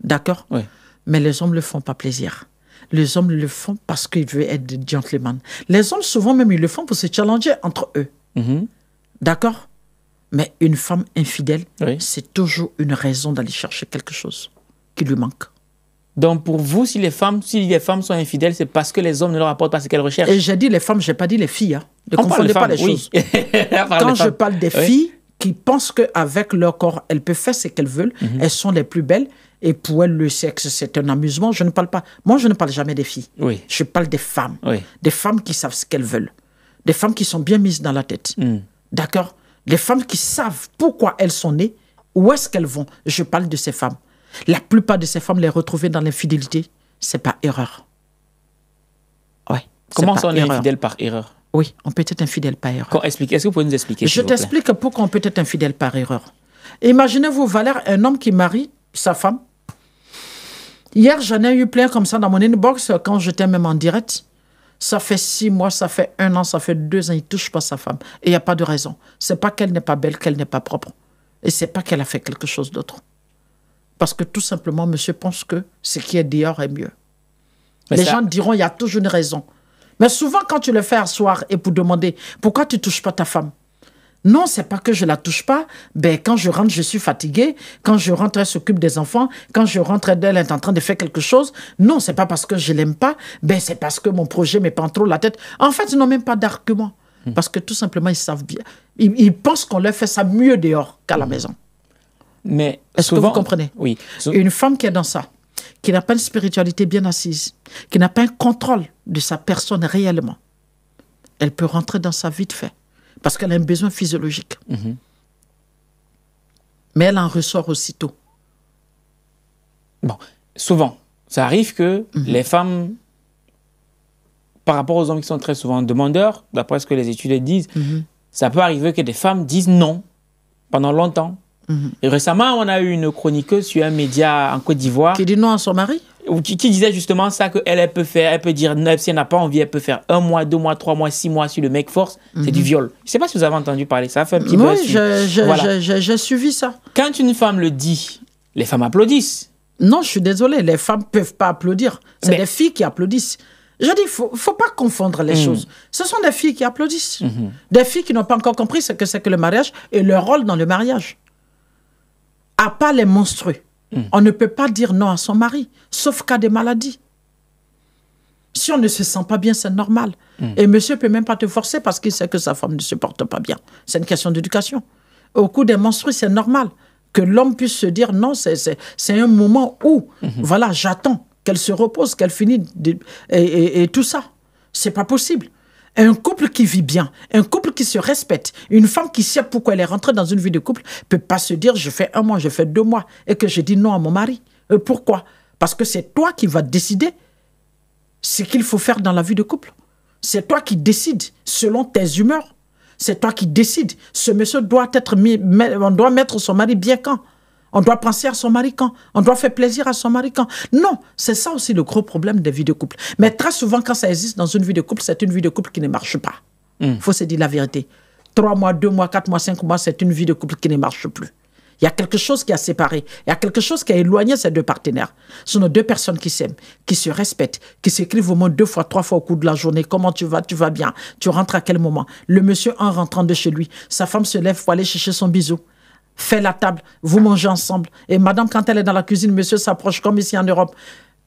D'accord oui. Mais les hommes ne le font pas plaisir. Les hommes le font parce qu'ils veulent être des gentlemen. Les hommes, souvent même, ils le font pour se challenger entre eux. D'accord Mais une femme infidèle, c'est toujours une raison d'aller chercher quelque chose qui lui manque. Donc pour vous, si les femmes, si les femmes sont infidèles, c'est parce que les hommes ne leur apportent pas ce qu'elles recherchent. Et j'ai dit les femmes, j'ai pas dit les filles. Hein. Ne confondez pas les choses. Quand je parle des filles qui pensent qu'avec leur corps, elles peuvent faire ce qu'elles veulent, mhm. elles sont les plus belles. Et pour elles, le sexe, c'est un amusement. Je ne parle pas. Moi, je ne parle jamais des filles. Oui. Je parle des femmes. Des femmes qui savent ce qu'elles veulent. Des femmes qui sont bien mises dans la tête. Mm. D'accord Les femmes qui savent pourquoi elles sont nées, où est-ce qu'elles vont Je parle de ces femmes. La plupart de ces femmes les retrouver dans l'infidélité. C'est pas erreur. Ouais. Comment on est infidèle par erreur Oui, on peut être infidèle par erreur. Est-ce que vous pouvez nous expliquer Je t'explique pourquoi on peut être infidèle par erreur. Imaginez-vous, Valère, un homme qui marie sa femme. Hier, j'en ai eu plein comme ça dans mon inbox quand j'étais même en direct. Ça fait six mois, ça fait un an, ça fait deux ans, il touche pas sa femme. Et il n'y a pas de raison. C'est pas qu'elle n'est pas belle, qu'elle n'est pas propre. Et c'est pas qu'elle a fait quelque chose d'autre. Parce que tout simplement, monsieur pense que ce qui est dehors est mieux. Les gens diront, il y a toujours une raison. Mais souvent, quand tu le fais asseoir et pour demander, pourquoi tu touches pas ta femme non, c'est pas que je la touche pas. Ben, quand je rentre, je suis fatiguée. Quand je rentre, elle s'occupe des enfants. Quand je rentre, elle est en train de faire quelque chose. Non, c'est pas parce que je l'aime pas. Ben, c'est parce que mon projet me pas trop la tête. En fait, ils n'ont même pas d'argument. Hmm. Parce que tout simplement, ils savent bien. Ils, pensent qu'on leur fait ça mieux dehors qu'à la hmm. maison. Mais Est-ce que vous comprenez Oui. Une femme qui est dans ça, qui n'a pas une spiritualité bien assise, qui n'a pas un contrôle de sa personne réellement, elle peut rentrer dans sa vie de fait parce qu'elle a un besoin physiologique. Mais elle en ressort aussitôt. Bon, souvent, ça arrive que mhm. les femmes, par rapport aux hommes qui sont très souvent demandeurs, d'après ce que les études disent, mhm. ça peut arriver que des femmes disent non pendant longtemps. Mhm. Et récemment, on a eu une chroniqueuse sur un média en Côte d'Ivoire. Qui dit non à son mari qui, disait justement ça que elle, peut faire, elle peut dire neuf si elle n'a pas envie, elle peut faire un mois, deux mois, trois mois, six mois sur le mec force, c'est mhm. du viol. Je sais pas si vous avez entendu parler, ça fait un petit peu. Oui, j'ai suivi ça. Quand une femme le dit, les femmes applaudissent. Non, je suis désolé, les femmes peuvent pas applaudir. C'est des filles qui applaudissent. Je dis, faut, faut pas confondre les mhm. choses. Ce sont des filles qui applaudissent, mhm. des filles qui n'ont pas encore compris ce que c'est que le mariage et leur rôle dans le mariage. À part les monstrueux. Mm. On ne peut pas dire non à son mari, sauf cas de maladie. Si on ne se sent pas bien, c'est normal. Mm. Et monsieur peut même pas te forcer parce qu'il sait que sa femme ne se porte pas bien. C'est une question d'éducation. Au coup des menstrues, c'est normal que l'homme puisse se dire non, c'est un moment où, mm-hmm. voilà, j'attends qu'elle se repose, qu'elle finisse et, et, tout ça. C'est pas possible. Un couple qui vit bien, un couple qui se respecte, une femme qui sait pourquoi elle est rentrée dans une vie de couple, peut pas se dire je fais un mois, je fais deux mois et que je dis non à mon mari. Euh, pourquoi Parce que c'est toi qui vas décider ce qu'il faut faire dans la vie de couple. C'est toi qui décides selon tes humeurs. C'est toi qui décides. Ce monsieur doit être mis, on doit mettre son mari bien quand. On doit penser à son mari quand On doit faire plaisir à son mari quand Non, c'est ça aussi le gros problème des vies de couple. Mais très souvent, quand ça existe dans une vie de couple, c'est une vie de couple qui ne marche pas. Il hmm. faut se dire la vérité. Trois mois, deux mois, quatre mois, cinq mois, c'est une vie de couple qui ne marche plus. Il y a quelque chose qui a séparé, il y a quelque chose qui a éloigné ces deux partenaires. Ce sont nos deux personnes qui s'aiment, qui se respectent, qui s'écrivent au moins deux fois, trois fois au cours de la journée. Comment tu vas Tu vas bien Tu rentres à quel moment Le monsieur, en rentrant de chez lui, sa femme se lève pour aller chercher son bisou fait la table, vous mangez ensemble. Et madame, quand elle est dans la cuisine, monsieur s'approche comme ici en Europe.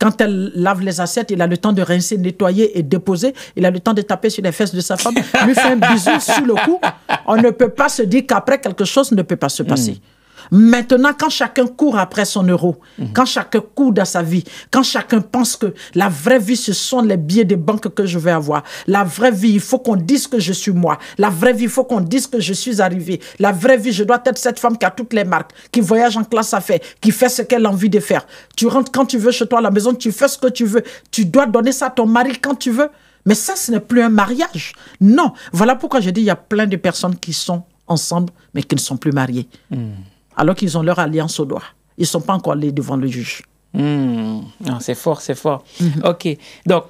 Quand elle lave les assiettes, il a le temps de rincer, nettoyer et déposer. Il a le temps de taper sur les fesses de sa femme, lui fait un bisou sur le cou. On ne peut pas se dire qu'après, quelque chose ne peut pas se passer. Maintenant, quand chacun court après son euro, quand chacun court dans sa vie, quand chacun pense que la vraie vie, ce sont les billets de banque que je vais avoir, la vraie vie, il faut qu'on dise que je suis moi, la vraie vie, il faut qu'on dise que je suis arrivée, la vraie vie, je dois être cette femme qui a toutes les marques, qui voyage en classe à faire, qui fait ce qu'elle a envie de faire. Tu rentres quand tu veux chez toi à la maison, tu fais ce que tu veux, tu dois donner ça à ton mari quand tu veux. Mais ça, ce n'est plus un mariage. Non. Voilà pourquoi je dis, il y a plein de personnes qui sont ensemble, mais qui ne sont plus mariées. Hmm alors qu'ils ont leur alliance au doigt. Ils ne sont pas encore allés devant le juge. Hmm. C'est fort, c'est fort. Mhm. OK. Donc,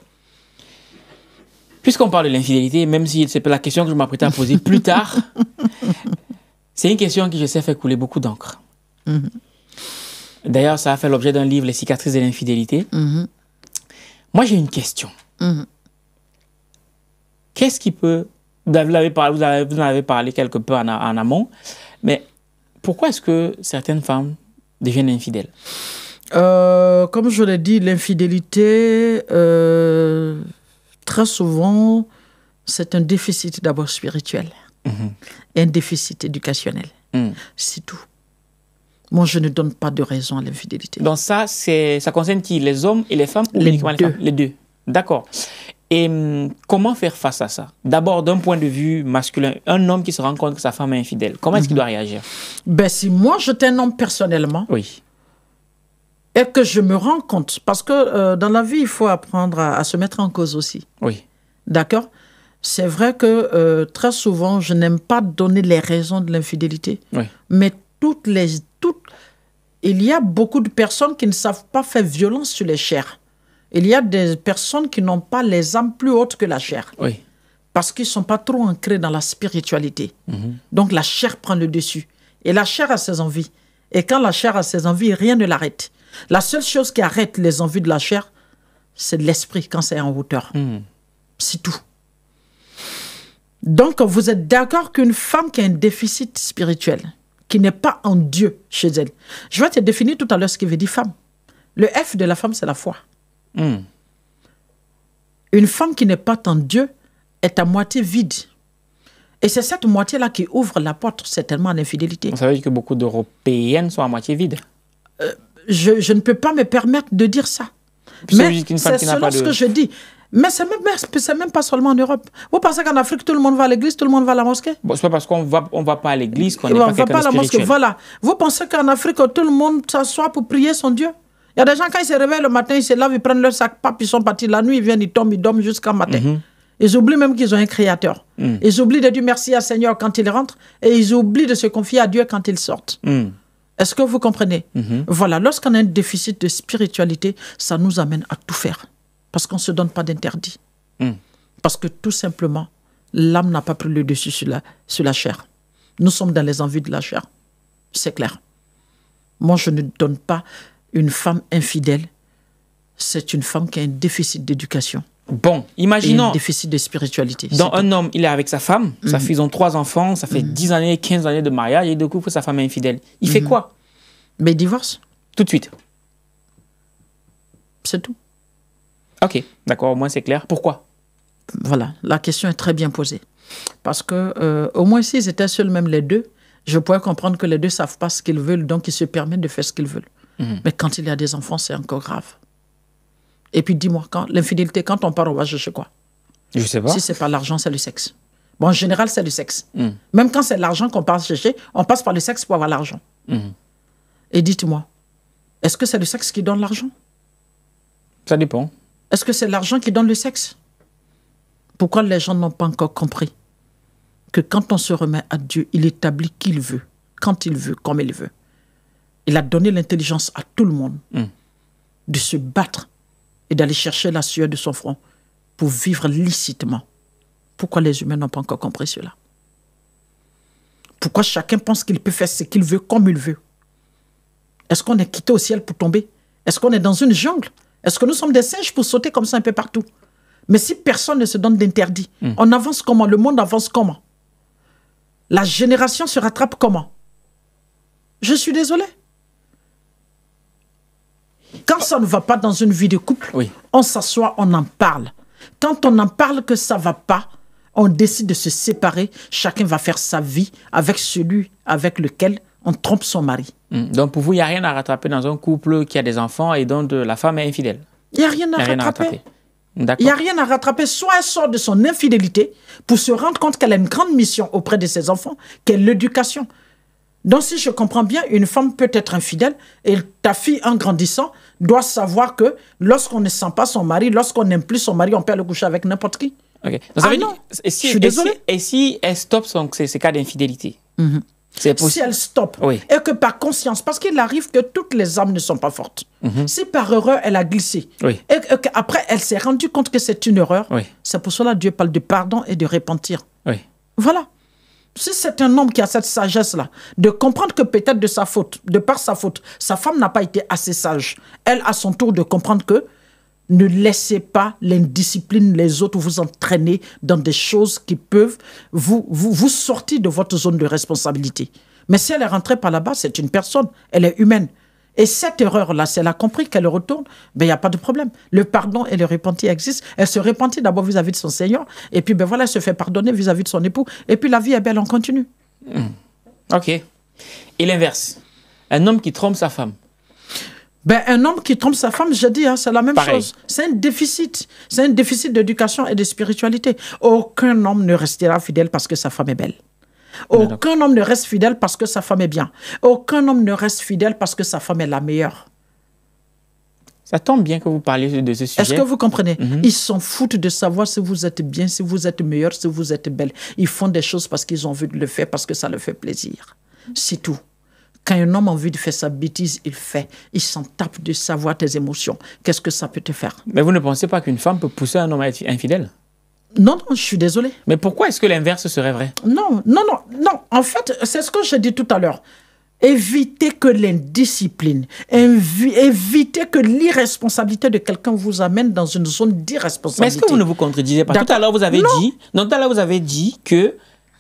puisqu'on parle de l'infidélité, même si c'est la question que je m'apprêtais à poser plus tard, c'est une question qui, je sais, fait couler beaucoup d'encre. Mhm. D'ailleurs, ça a fait l'objet d'un livre, Les cicatrices de l'infidélité. Mhm. Moi, j'ai une question. Qu'est-ce qui peut... Vous, en avez parlé quelque peu en amont pourquoi est-ce que certaines femmes deviennent infidèles euh, Comme je l'ai dit, l'infidélité, euh, très souvent, c'est un déficit d'abord spirituel mhm. et un déficit éducationnel. Mhm. C'est tout. Moi, je ne donne pas de raison à l'infidélité. Donc ça, ça concerne qui Les hommes et les femmes les deux. femmes Les deux. D'accord. Et hum, comment faire face à ça D'abord, d'un point de vue masculin, un homme qui se rend compte que sa femme est infidèle, comment est-ce qu'il mhm. doit réagir ben, Si moi, je un homme personnellement, oui. et que je me rends compte, parce que euh, dans la vie, il faut apprendre à, se mettre en cause aussi. Oui. D'accord C'est vrai que euh, très souvent, je n'aime pas donner les raisons de l'infidélité, mais toutes les... Toutes, il y a beaucoup de personnes qui ne savent pas faire violence sur les chairs. Il y a des personnes qui n'ont pas les âmes plus hautes que la chair. Oui. Parce qu'ils ne sont pas trop ancrés dans la spiritualité. Mhm. Donc la chair prend le dessus. Et la chair a ses envies. Et quand la chair a ses envies, rien ne l'arrête. La seule chose qui arrête les envies de la chair, c'est l'esprit quand c'est en hauteur. Mhm. C'est tout. Donc, vous êtes d'accord qu'une femme qui a un déficit spirituel, qui n'est pas en Dieu chez elle, je vais te définir tout à l'heure ce qui veut dire femme. Le F de la femme, c'est la foi. Hmm. Une femme qui n'est pas en Dieu est à moitié vide. Et c'est cette moitié-là qui ouvre la porte certainement à l'infidélité. Ça veut dire que beaucoup d'Européennes sont à moitié vides euh, je, ne peux pas me permettre de dire ça. Mais c'est selon ce que je dis. Mais c'est même, même pas seulement en Europe. Vous pensez qu'en Afrique, tout le monde va à l'église, tout le monde va à la mosquée C'est pas parce qu'on va, on va pas à l'église qu'on n'est pas, va pas à la mosquée. Voilà. Vous pensez qu'en Afrique, tout le monde s'assoit pour prier son Dieu il y a des gens, quand ils se réveillent le matin, ils se lavent, ils prennent leur sac, pap, ils sont partis. La nuit, ils viennent, ils tombent, ils dorment jusqu'au matin. Mhm. Ils oublient même qu'ils ont un créateur. Mhm. Ils oublient de dire merci à Seigneur quand ils rentrent et ils oublient de se confier à Dieu quand ils sortent. Mhm. Est-ce que vous comprenez Voilà, lorsqu'on a un déficit de spiritualité, ça nous amène à tout faire. Parce qu'on ne se donne pas d'interdit. Parce que tout simplement, l'âme n'a pas pris le dessus sur sur la chair. Nous sommes dans les envies de la chair. C'est clair. Moi, je ne donne pas une femme infidèle, c'est une femme qui a un déficit d'éducation. Bon, imaginons. un déficit de spiritualité. Dans un homme, il est avec sa femme, sa mm. fille, ils ont trois enfants, ça fait 10 mm. années, 15 années de mariage, et de coup, sa femme est infidèle. Il fait mm. quoi Mais divorce. Tout de suite. C'est tout. Ok, d'accord, au moins c'est clair. Pourquoi Voilà, la question est très bien posée. Parce que, euh, au moins, s'ils étaient seuls, même les deux, je pourrais comprendre que les deux savent pas ce qu'ils veulent, donc ils se permettent de faire ce qu'ils veulent. Mm. Mais quand il y a des enfants, c'est encore grave. Et puis dis-moi, quand l'infidélité, quand on part au voyage, sais quoi Je sais pas. Si c'est pas l'argent, c'est le sexe. Bon, en général, c'est le sexe. Mm. Même quand c'est l'argent qu'on passe chercher, on passe par le sexe pour avoir l'argent. Mm. Et dites-moi, est-ce que c'est le sexe qui donne l'argent Ça dépend. Est-ce que c'est l'argent qui donne le sexe Pourquoi les gens n'ont pas encore compris que quand on se remet à Dieu, il établit qu'il veut, quand il veut, comme il veut il a donné l'intelligence à tout le monde mm. de se battre et d'aller chercher la sueur de son front pour vivre licitement. Pourquoi les humains n'ont pas encore compris cela Pourquoi chacun pense qu'il peut faire ce qu'il veut comme il veut Est-ce qu'on est quitté au ciel pour tomber Est-ce qu'on est dans une jungle Est-ce que nous sommes des singes pour sauter comme ça un peu partout Mais si personne ne se donne d'interdit, mm. on avance comment Le monde avance comment La génération se rattrape comment Je suis désolé. Quand ça ne va pas dans une vie de couple, on s'assoit, on en parle. Quand on en parle que ça va pas, on décide de se séparer. Chacun va faire sa vie avec celui avec lequel on trompe son mari. Hmm. Donc pour vous, il n'y a rien à rattraper dans un couple qui a des enfants et dont la femme est infidèle. Il n'y a rien à rattraper. Rien rattraper. Il hmm, n'y a rien à rattraper. Soit elle sort de son infidélité pour se rendre compte qu'elle a une grande mission auprès de ses enfants, qu'est l'éducation. Donc si je comprends bien, une femme peut être infidèle et ta fille en grandissant doit savoir que lorsqu'on ne sent pas son mari, lorsqu'on n'aime plus son mari, on peut le coucher avec n'importe qui. Ah non, si, je suis désolé Et si, elle stoppe son, ces, cas d'infidélité mm -hmm. Si elle stoppe, et que par conscience, parce qu'il arrive que toutes les âmes ne sont pas fortes. Mhm. Si par erreur elle a glissé, et, qu'après elle s'est rendue compte que c'est une erreur, c'est pour cela que Dieu parle de pardon et de repentir. Voilà si c'est un homme qui a cette sagesse-là, de comprendre que peut-être de sa faute, de par sa faute, sa femme n'a pas été assez sage, elle, à son tour, de comprendre que ne laissez pas l'indiscipline, les autres vous entraîner dans des choses qui peuvent vous, vous, vous sortir de votre zone de responsabilité. Mais si elle est rentrée par là-bas, c'est une personne, elle est humaine. Et cette erreur-là, si elle a compris qu'elle retourne, ben, il n'y a pas de problème. Le pardon et le repentir existent. Elle se repentit d'abord vis-à-vis de son Seigneur, et puis ben voilà, elle se fait pardonner vis-à-vis de son époux, et puis la vie est belle, on continue. Hmm. Ok. Et l'inverse, un homme qui trompe sa femme. Ben, un homme qui trompe sa femme, je dis, hein, c'est la même chose. C'est un déficit. C'est un déficit d'éducation et de spiritualité. Aucun homme ne restera fidèle parce que sa femme est belle. Aucun homme ne reste fidèle parce que sa femme est bien. Aucun homme ne reste fidèle parce que sa femme est la meilleure. Ça tombe bien que vous parliez de ce sujet. Est-ce que vous comprenez mhm. Ils s'en foutent de savoir si vous êtes bien, si vous êtes meilleure, si vous êtes belle. Ils font des choses parce qu'ils ont envie de le faire, parce que ça leur fait plaisir. C'est tout. Quand un homme a envie de faire sa bêtise, il fait. Il s'en tape de savoir tes émotions. Qu'est-ce que ça peut te faire Mais vous ne pensez pas qu'une femme peut pousser un homme à être infidèle non, non, je suis désolé. Mais pourquoi est-ce que l'inverse serait vrai Non, non, non, non. En fait, c'est ce que j'ai dit tout à l'heure. Évitez que l'indiscipline, évitez que l'irresponsabilité de quelqu'un vous amène dans une zone d'irresponsabilité. Mais est-ce que vous ne vous contredisez pas Tout à l'heure, vous avez dit, non, vous avez dit que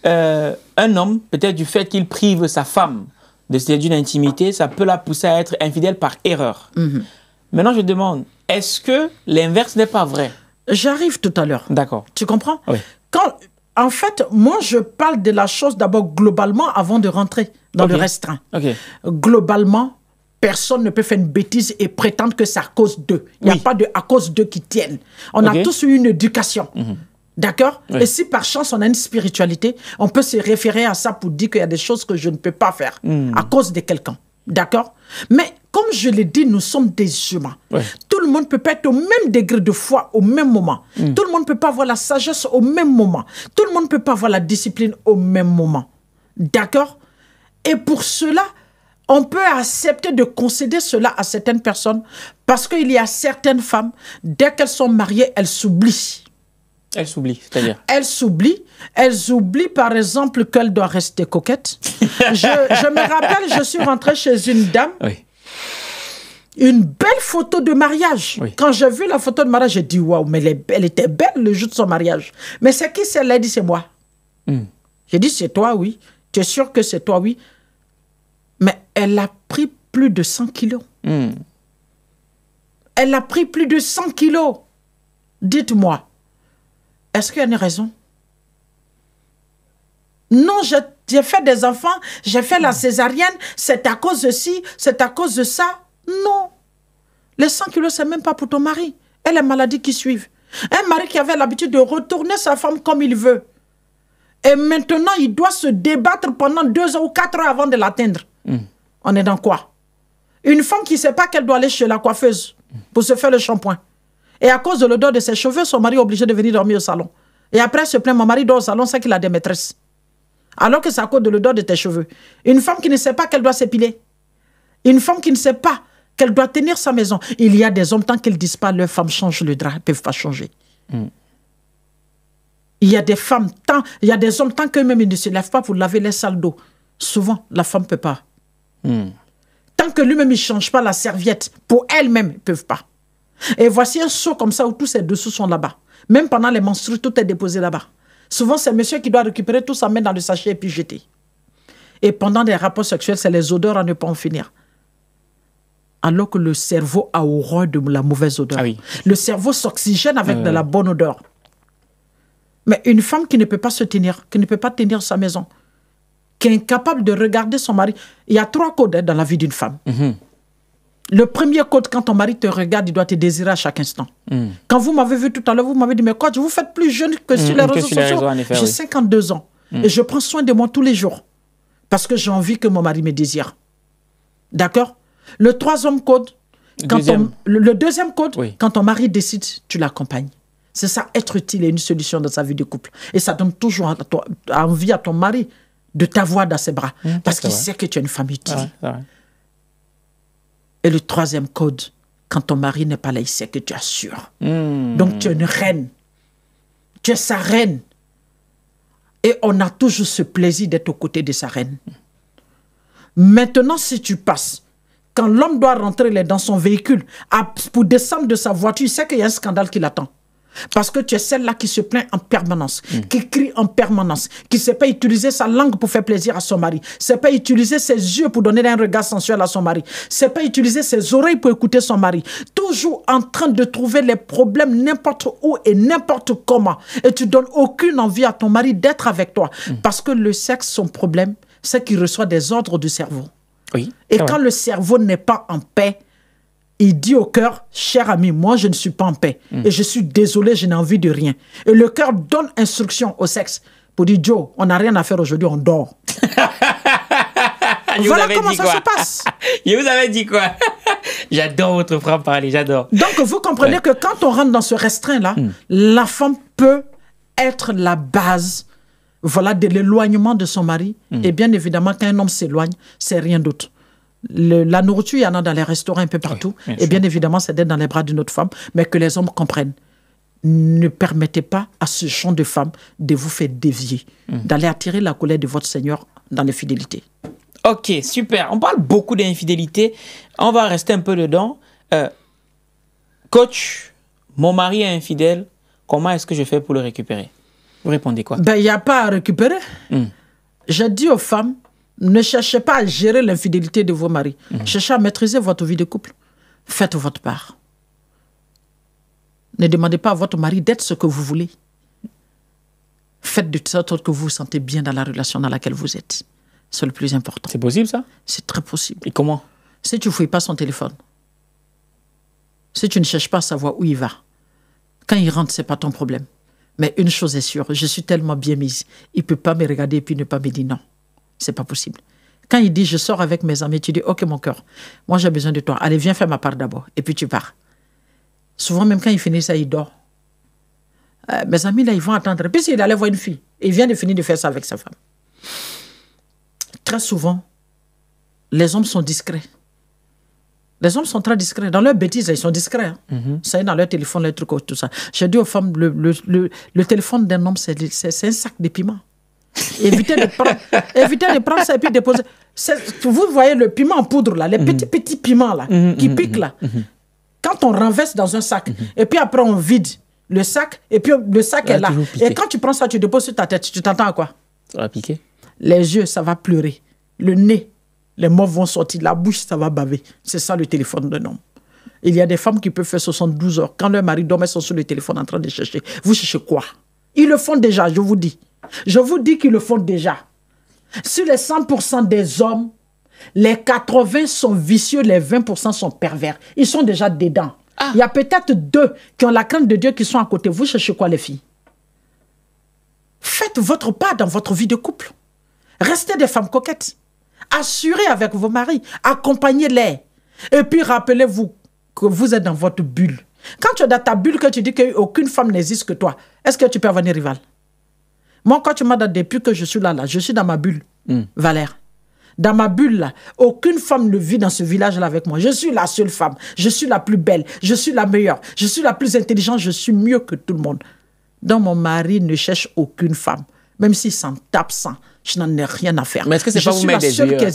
euh, un homme, peut-être du fait qu'il prive sa femme de d'une intimité, ça peut la pousser à être infidèle par erreur. Mhm. Maintenant, je demande, est-ce que l'inverse n'est pas vrai J'arrive tout à l'heure. D'accord. Tu comprends oui. Quand, en fait, moi, je parle de la chose d'abord globalement avant de rentrer dans le restreint. Ok. Globalement, personne ne peut faire une bêtise et prétendre que c'est à cause d'eux. Il n'y a pas de à cause d'eux qui tiennent. On a tous eu une éducation. Mhm. D'accord Et si par chance on a une spiritualité, on peut se référer à ça pour dire qu'il y a des choses que je ne peux pas faire hmm. à cause de quelqu'un. D'accord Mais comme je l'ai dit, nous sommes des humains. Oui tout le monde ne peut pas être au même degré de foi au même moment. Hmm. Tout le monde ne peut pas avoir la sagesse au même moment. Tout le monde ne peut pas avoir la discipline au même moment. D'accord Et pour cela, on peut accepter de concéder cela à certaines personnes parce qu'il y a certaines femmes, dès qu'elles sont mariées, elles s'oublient. Elles s'oublient, c'est-à-dire Elles s'oublient. Elles oublient, par exemple, qu'elles doivent rester coquettes. je, je, me rappelle, je suis rentrée chez une dame. Oui une belle photo de mariage. Quand j'ai vu la photo de mariage, j'ai dit waouh, mais elle, était belle le jour de son mariage. Mais c'est qui celle-là dit c'est moi. Hmm. J'ai dit c'est toi, oui. Tu es sûr que c'est toi, oui. Mais elle a pris plus de 100 kilos. Hmm. Elle a pris plus de 100 kilos. Dites-moi, est-ce qu'il y a une raison Non, j'ai fait des enfants, j'ai fait la césarienne, c'est à cause de ci, c'est à cause de ça. Non. Les 100 kilos, n'est même pas pour ton mari. Et les maladies qui suivent. Un mari qui avait l'habitude de retourner sa femme comme il veut. Et maintenant, il doit se débattre pendant deux ou quatre heures avant de l'atteindre. Hmm. On est dans quoi Une femme qui ne sait pas qu'elle doit aller chez la coiffeuse pour se faire le shampoing. Et à cause de l'odeur de ses cheveux, son mari est obligé de venir dormir au salon. Et après, elle se plaint, mon mari dort au salon, c'est qu'il a des maîtresses. Alors que c'est à cause de l'odeur de tes cheveux. Une femme qui ne sait pas qu'elle doit s'épiler. Une femme qui ne sait pas qu'elle doit tenir sa maison. Il y a des hommes, tant qu'ils ne disent pas leur femmes change le drap, ne peuvent pas changer. Mm. Il y a des femmes, tant, il y a des hommes, tant qu'eux-mêmes ne se lèvent pas pour laver les salles d'eau, souvent, la femme ne peut pas. Mm. Tant que lui-même ne change pas la serviette, pour elle-même, ils ne peuvent pas. Et voici un saut comme ça où tous ces dessous sont là-bas. Même pendant les menstrues, tout est déposé là-bas. Souvent, c'est monsieur qui doit récupérer tout ça main dans le sachet et puis jeter. Et pendant des rapports sexuels, c'est les odeurs à ne pas en finir alors que le cerveau a horreur de la mauvaise odeur. Ah le cerveau s'oxygène avec de euh. la bonne odeur. Mais une femme qui ne peut pas se tenir, qui ne peut pas tenir sa maison, qui est incapable de regarder son mari. Il y a trois codes hein, dans la vie d'une femme. Mhm. Le premier code, quand ton mari te regarde, il doit te désirer à chaque instant. Mhm. Quand vous m'avez vu tout à l'heure, vous m'avez dit, mais quoi, vous faites plus jeune que mhm, sur les réseaux sociaux. J'ai 52 ans et je prends soin de moi tous les jours parce que j'ai envie que mon mari me désire. D'accord le troisième code, quand le deuxième code, quand ton mari décide, tu l'accompagnes. C'est ça, être utile et une solution dans sa vie de couple. Et ça donne toujours envie à ton mari de t'avoir dans ses bras. Mmh, parce qu'il sait que tu es une famille. utile. Et le troisième code, quand ton mari n'est pas là, il sait que tu assures. sûre. Mmh. Donc tu es une reine. Tu es sa reine. Et on a toujours ce plaisir d'être aux côtés de sa reine. Maintenant, si tu passes quand l'homme doit rentrer dans son véhicule pour descendre de sa voiture, il sait qu'il y a un scandale qui l'attend. Parce que tu es celle-là qui se plaint en permanence, mm. qui crie en permanence, qui ne sait pas utiliser sa langue pour faire plaisir à son mari, ne sait pas utiliser ses yeux pour donner un regard sensuel à son mari, ne sait pas utiliser ses oreilles pour écouter son mari. Toujours en train de trouver les problèmes n'importe où et n'importe comment. Et tu donnes aucune envie à ton mari d'être avec toi. Mm. Parce que le sexe, son problème, c'est qu'il reçoit des ordres du cerveau. Et quand le cerveau n'est pas en paix, il dit au cœur, cher ami, moi je ne suis pas en paix. Hmm. Et je suis désolé, je n'ai envie de rien. Et le cœur donne instruction au sexe pour dire, Joe, on n'a rien à faire aujourd'hui, on dort. voilà comment ça se passe. Je vous avais dit quoi J'adore votre franc parler, j'adore. Donc vous comprenez que quand on rentre dans ce restreint-là, la femme peut être la base voilà, de l'éloignement de son mari. Hmm. Et bien évidemment, quand un homme s'éloigne, c'est rien d'autre. la nourriture, il y en a dans les restaurants un peu partout. et bien évidemment, c'est d'être dans les bras d'une autre femme, mais que les hommes comprennent. Ne permettez pas à ce genre de femme de vous faire dévier, hmm. d'aller attirer la colère de votre Seigneur dans l'infidélité. Ok, super. On parle beaucoup d'infidélité. On va rester un peu dedans. Euh, coach, mon mari est infidèle. Comment est-ce que je fais pour le récupérer vous répondez quoi ben, il n'y a pas à récupérer. Je hmm. J'ai dit aux femmes, ne cherchez pas à gérer l'infidélité de vos maris. Hmm. Cherchez à maîtriser votre vie de couple. Faites votre part. Ne demandez pas à votre mari d'être ce que vous voulez. Faites de sorte que vous vous sentez bien dans la relation dans laquelle vous êtes. C'est le plus important. C'est possible, ça C'est très possible. Et comment Si tu ne fouilles pas son téléphone, si tu ne cherches pas à savoir où il va, quand il rentre, ce n'est pas ton problème. Mais une chose est sûre, je suis tellement bien mise. Il ne peut pas me regarder et puis ne pas me dire non. C'est pas possible. Quand il dit je sors avec mes amis, tu dis ok mon cœur, moi j'ai besoin de toi. Allez, viens faire ma part d'abord. Et puis tu pars. Souvent même quand il finit ça, il dort. Euh, mes amis là, ils vont attendre. Puis il allait voir une fille. il vient de finir de faire ça avec sa femme. Très souvent, les hommes sont discrets. Les hommes sont très discrets. Dans leur bêtises, ils sont discrets. Hein. Mhm. Ça Mm dans leur téléphone, les trucs, tout ça. J'ai dit aux femmes, le, téléphone d'un homme, c'est un sac de piment. évitez, de prendre, évitez de prendre ça et puis déposer. Vous voyez le piment en poudre, là, les mhm. petits, petits piments là, mhm, qui piquent. là. Quand on renverse dans un sac et puis après on vide le sac et puis le sac est là. Et quand tu prends ça, tu déposes sur ta tête, tu t'entends à quoi Ça va piquer. Les yeux, ça va pleurer. Le nez, les mots vont sortir de la bouche, ça va baver. C'est ça le téléphone de nom. Il y a des femmes qui peuvent faire 72 heures. Quand leur mari dort, elles sont sur le téléphone en train de chercher. Vous cherchez quoi Ils le font déjà, je vous dis. Je vous dis qu'ils le font déjà. Sur les 100% des hommes, les 80 sont vicieux, les 20% sont pervers. Ils sont déjà dedans. Ah. Il y a peut-être deux qui ont la crainte de Dieu qui sont à côté. Vous cherchez quoi, les filles Faites votre part dans votre vie de couple. Restez des femmes coquettes. Assurez avec vos maris, accompagnez-les. Et puis rappelez-vous que vous êtes dans votre bulle. Quand tu es dans ta bulle, que tu dis qu'aucune femme n'existe que toi, est-ce que tu peux avoir une rivale Moi, quand tu m'as depuis que je suis là, là, je suis dans ma bulle, hmm. Valère. Dans ma bulle, là, aucune femme ne vit dans ce village-là avec moi. Je suis la seule femme. Je suis la plus belle. Je suis la meilleure. Je suis la plus intelligente. Je suis mieux que tout le monde. Donc, mon mari ne cherche aucune femme. Même s'il s'en tape sans je n'en ai rien à faire. Mais est-ce que c'est pas vous mettre des œillères euh,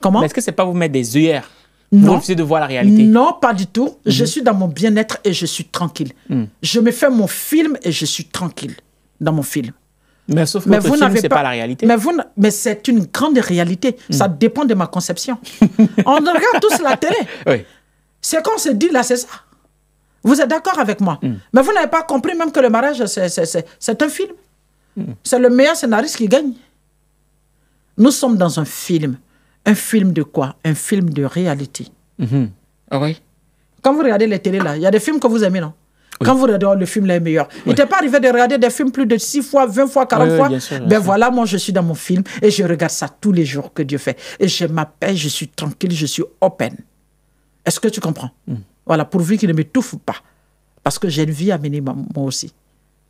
Comment est-ce que c'est pas vous mettre des œillères non. de voir la réalité Non, pas du tout. Je mhm. suis dans mon bien-être et je suis tranquille. Mhm. Je me fais mon film et je suis tranquille dans mon film. Mais sauf que mais vous n'avez pas, pas, la réalité. Mais, vous, mais c'est une grande réalité. Mhm. Ça dépend de ma conception. on regarde tous la télé. Oui. C'est qu'on se dit là, c'est ça. Vous êtes d'accord avec moi. Mais vous n'avez pas compris même que le mariage, c'est un film. C'est le meilleur scénariste qui gagne. Nous sommes dans un film. Un film de quoi Un film de réalité. Mhm. ah oui. Quand vous regardez les télés, là, il y a des films que vous aimez, non Quand vous regardez oh, le film, là est meilleur. Il t'est pas arrivé de regarder des films plus de 6 fois, 20 fois, 40 fois bien Ben voilà, moi, je suis dans mon film et je regarde ça tous les jours que Dieu fait. Et je m'appelle, je suis tranquille, je suis open. Est-ce que tu comprends mm. Voilà, pourvu qu'il ne m'étouffe pas. Parce que j'ai une vie à mener, moi aussi.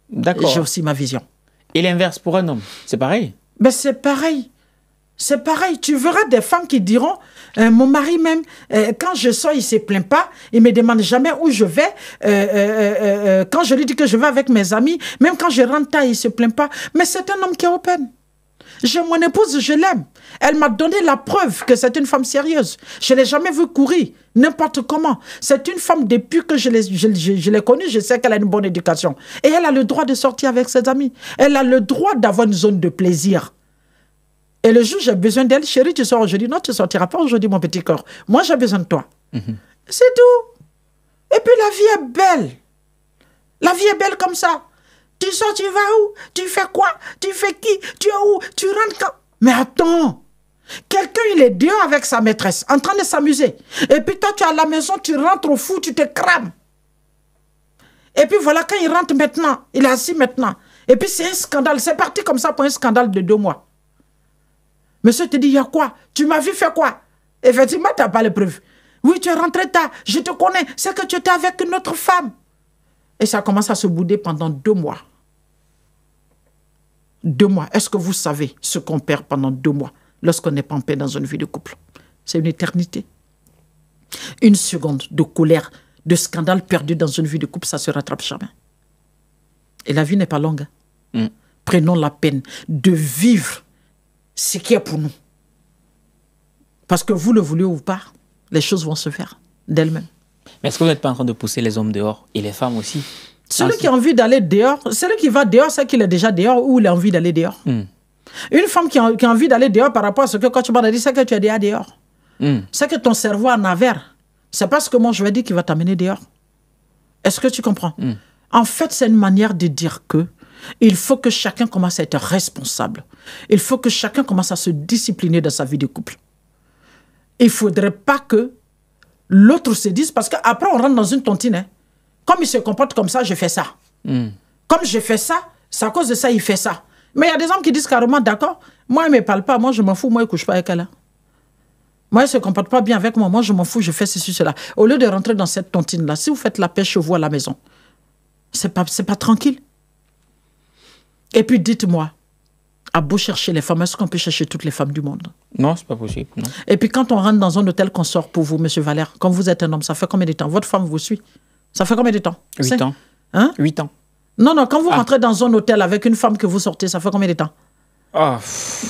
D'accord. J'ai aussi ma vision. Et l'inverse pour un homme, c'est pareil Mais ben, c'est pareil. C'est pareil, tu verras des femmes qui diront, euh, mon mari même, euh, quand je sors, il se plaint pas, il me demande jamais où je vais. Euh, quand je lui dis que je vais avec mes amis, même quand je rentre, il se plaint pas. Mais c'est un homme qui est open. J'ai mon épouse, je l'aime. Elle m'a donné la preuve que c'est une femme sérieuse. Je l'ai jamais vue courir, n'importe comment. C'est une femme, depuis que je je l'ai connue, je sais qu'elle a une bonne éducation. Et elle a le droit de sortir avec ses amis. Elle a le droit d'avoir une zone de plaisir. Et le jour, j'ai besoin d'elle, chérie, tu sors aujourd'hui. Non, tu ne sortiras pas aujourd'hui, mon petit corps. Moi, j'ai besoin de toi. Mhm. C'est tout. Et puis, la vie est belle. La vie est belle comme ça. Tu sors, tu vas où Tu fais quoi Tu fais qui Tu es où Tu rentres quand Mais attends Quelqu'un, il est dehors avec sa maîtresse, en train de s'amuser. Et puis toi, tu es à la maison, tu rentres au fou, tu te crames. Et puis voilà, quand il rentre maintenant, il est assis maintenant. Et puis c'est un scandale. C'est parti comme ça pour un scandale de deux mois. Monsieur te dit, il y a quoi Tu m'as vu faire quoi Effectivement, tu n'as pas les preuves. Oui, tu es rentré tard, je te connais, c'est que tu étais avec une autre femme. Et ça commence à se bouder pendant deux mois. Deux mois. Est-ce que vous savez ce qu'on perd pendant deux mois lorsqu'on n'est pas en paix dans une vie de couple C'est une éternité. Une seconde de colère, de scandale perdu dans une vie de couple, ça se rattrape jamais. Et la vie n'est pas longue. Hein. Mm. Prenons la peine de vivre ce qui est pour nous. Parce que vous le voulez ou pas, les choses vont se faire d'elles-mêmes. Mais est-ce que vous n'êtes pas en train de pousser les hommes dehors et les femmes aussi Celui qui a envie d'aller dehors, celui qui va dehors, c'est qu'il est déjà dehors ou il a envie d'aller dehors. Hmm. Une femme qui a, envie d'aller dehors par rapport à ce que quand tu m'as dit, c'est que tu es déjà dehors. Hmm. C'est que ton cerveau en avers, C'est pas ce que moi je vais dire qui va t'amener dehors. Est-ce que tu comprends hmm. En fait, c'est une manière de dire que il faut que chacun commence à être responsable. Il faut que chacun commence à se discipliner dans sa vie de couple. Il ne faudrait pas que l'autre se dise, parce qu'après on rentre dans une tontine. Hein. Comme il se comporte comme ça, je fais ça. Hmm. Comme je fais ça, c'est à cause de ça, il fait ça. Mais il y a des hommes qui disent carrément, d'accord, moi, il ne me parle pas, moi, je m'en fous, moi, il ne couche pas avec elle. Hein. Moi, il ne se comporte pas bien avec moi, moi, je m'en fous, je fais ceci, cela. Au lieu de rentrer dans cette tontine-là, si vous faites la pêche, chez vous à la maison, c'est pas, pas tranquille. Et puis dites-moi, à beau chercher les femmes, est-ce qu'on peut chercher toutes les femmes du monde Non, c'est pas possible. Et puis quand on rentre dans un hôtel qu'on sort pour vous, Monsieur Valère, quand vous êtes un homme, ça fait combien de temps Votre femme vous suit Ça fait combien de temps Huit ans. Hein Huit ans. Non, non, quand vous ah. rentrez dans un hôtel avec une femme que vous sortez, ça fait combien de temps ah.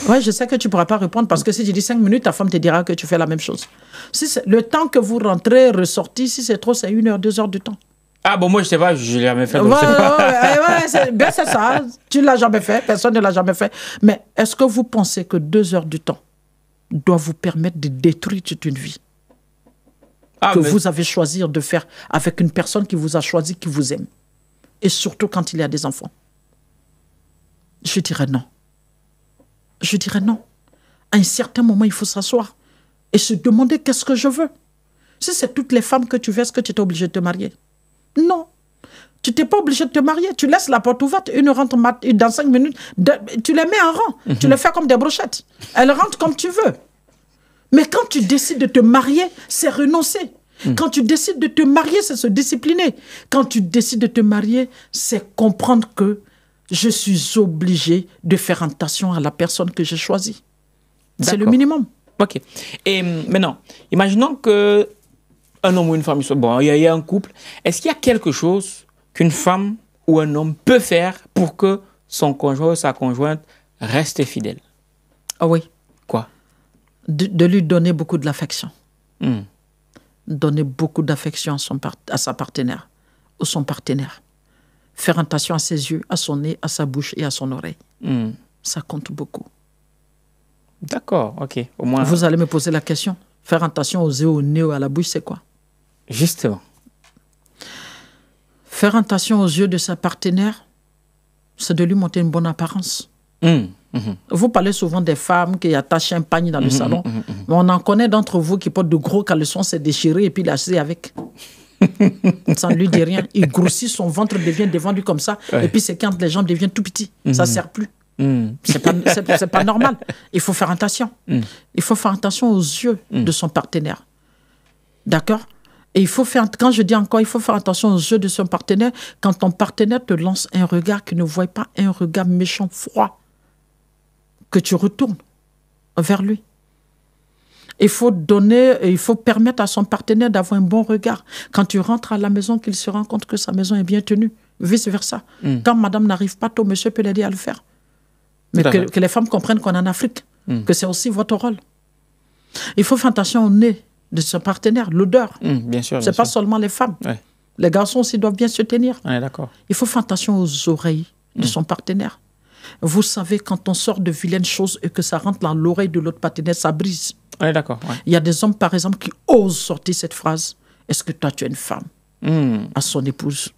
Ouais, je sais que tu pourras pas répondre parce que si tu dis cinq minutes, ta femme te dira que tu fais la même chose. Si le temps que vous rentrez, ressorti, si c'est trop, c'est une heure, deux heures de temps. Ah bon, moi je sais pas, je l'ai jamais fait. ouais, c'est ça, tu l'as jamais fait, personne ne l'a jamais fait. Mais est-ce que vous pensez que deux heures du temps doivent vous permettre de détruire toute une vie ah, que vous avez choisi de faire avec une personne qui vous a choisi, qui vous aime Et surtout quand il y a des enfants. Je dirais non. Je dirais non. À un certain moment, il faut s'asseoir et se demander qu'est-ce que je veux. Si c'est toutes les femmes que tu veux, est-ce que tu es obligé de te marier non. Tu n'es pas obligé de te marier. Tu laisses la porte ouverte. Une rentre dans cinq minutes. tu les mets en rang. Tu mhm. les fais comme des brochettes. Elle rentre comme tu veux. Mais quand tu décides de te marier, c'est renoncer. Mhm. Quand tu décides de te marier, c'est se discipliner. Quand tu décides de te marier, c'est comprendre que je suis obligé de faire attention à la personne que j'ai choisie. C'est le minimum. OK. Et hum, maintenant, imaginons que un homme ou une femme, bon, il y, a, un couple. Est-ce qu'il y a quelque chose qu'une femme ou un homme peut faire pour que son conjoint ou sa conjointe reste fidèle Ah oui. Quoi de, lui donner beaucoup de l'affection. Hmm. Donner beaucoup d'affection à, sa partenaire ou son partenaire. Faire attention à ses yeux, à son nez, à sa bouche et à son oreille. Hmm. Ça compte beaucoup. D'accord, ok. Au moins... Vous allez me poser la question. Faire attention aux yeux, au nez ou à la bouche, c'est quoi Justement. Faire attention aux yeux de sa partenaire, c'est de lui monter une bonne apparence. Hum, hum, hum. Vous parlez souvent des femmes qui attachent un panier dans le salon, mais on en connaît d'entre vous qui portent de gros caleçons, c'est déchiré et puis lâché avec. ça ne lui dit rien. Il grossit, son ventre devient devant comme ça, et puis c'est quand les jambes deviennent tout petits, ça ne sert plus. C'est pas, pas, normal. Il faut faire attention. Il faut faire attention aux yeux de son partenaire. D'accord et il faut faire, quand je dis encore, il faut faire attention au jeu de son partenaire. Quand ton partenaire te lance un regard qui ne voit pas un regard méchant, froid, que tu retournes vers lui. Il faut donner, il faut permettre à son partenaire d'avoir un bon regard. Quand tu rentres à la maison, qu'il se rend compte que sa maison est bien tenue. Vice versa. Hmm. Quand madame n'arrive pas tôt, monsieur peut l'aider à le faire. Mais que, les femmes comprennent qu'on est en Afrique, hmm. que c'est aussi votre rôle. Il faut faire attention au nez de son partenaire, l'odeur. Hum, bien sûr. Ce n'est pas seulement les femmes. Les garçons aussi doivent bien se tenir. d'accord. Il faut faire attention aux oreilles de hum. son partenaire. Vous savez, quand on sort de vilaines choses et que ça rentre dans l'oreille de l'autre partenaire, ça brise. d'accord. Il y a des hommes, par exemple, qui osent sortir cette phrase Est-ce que toi, tu es une femme hum. à son épouse.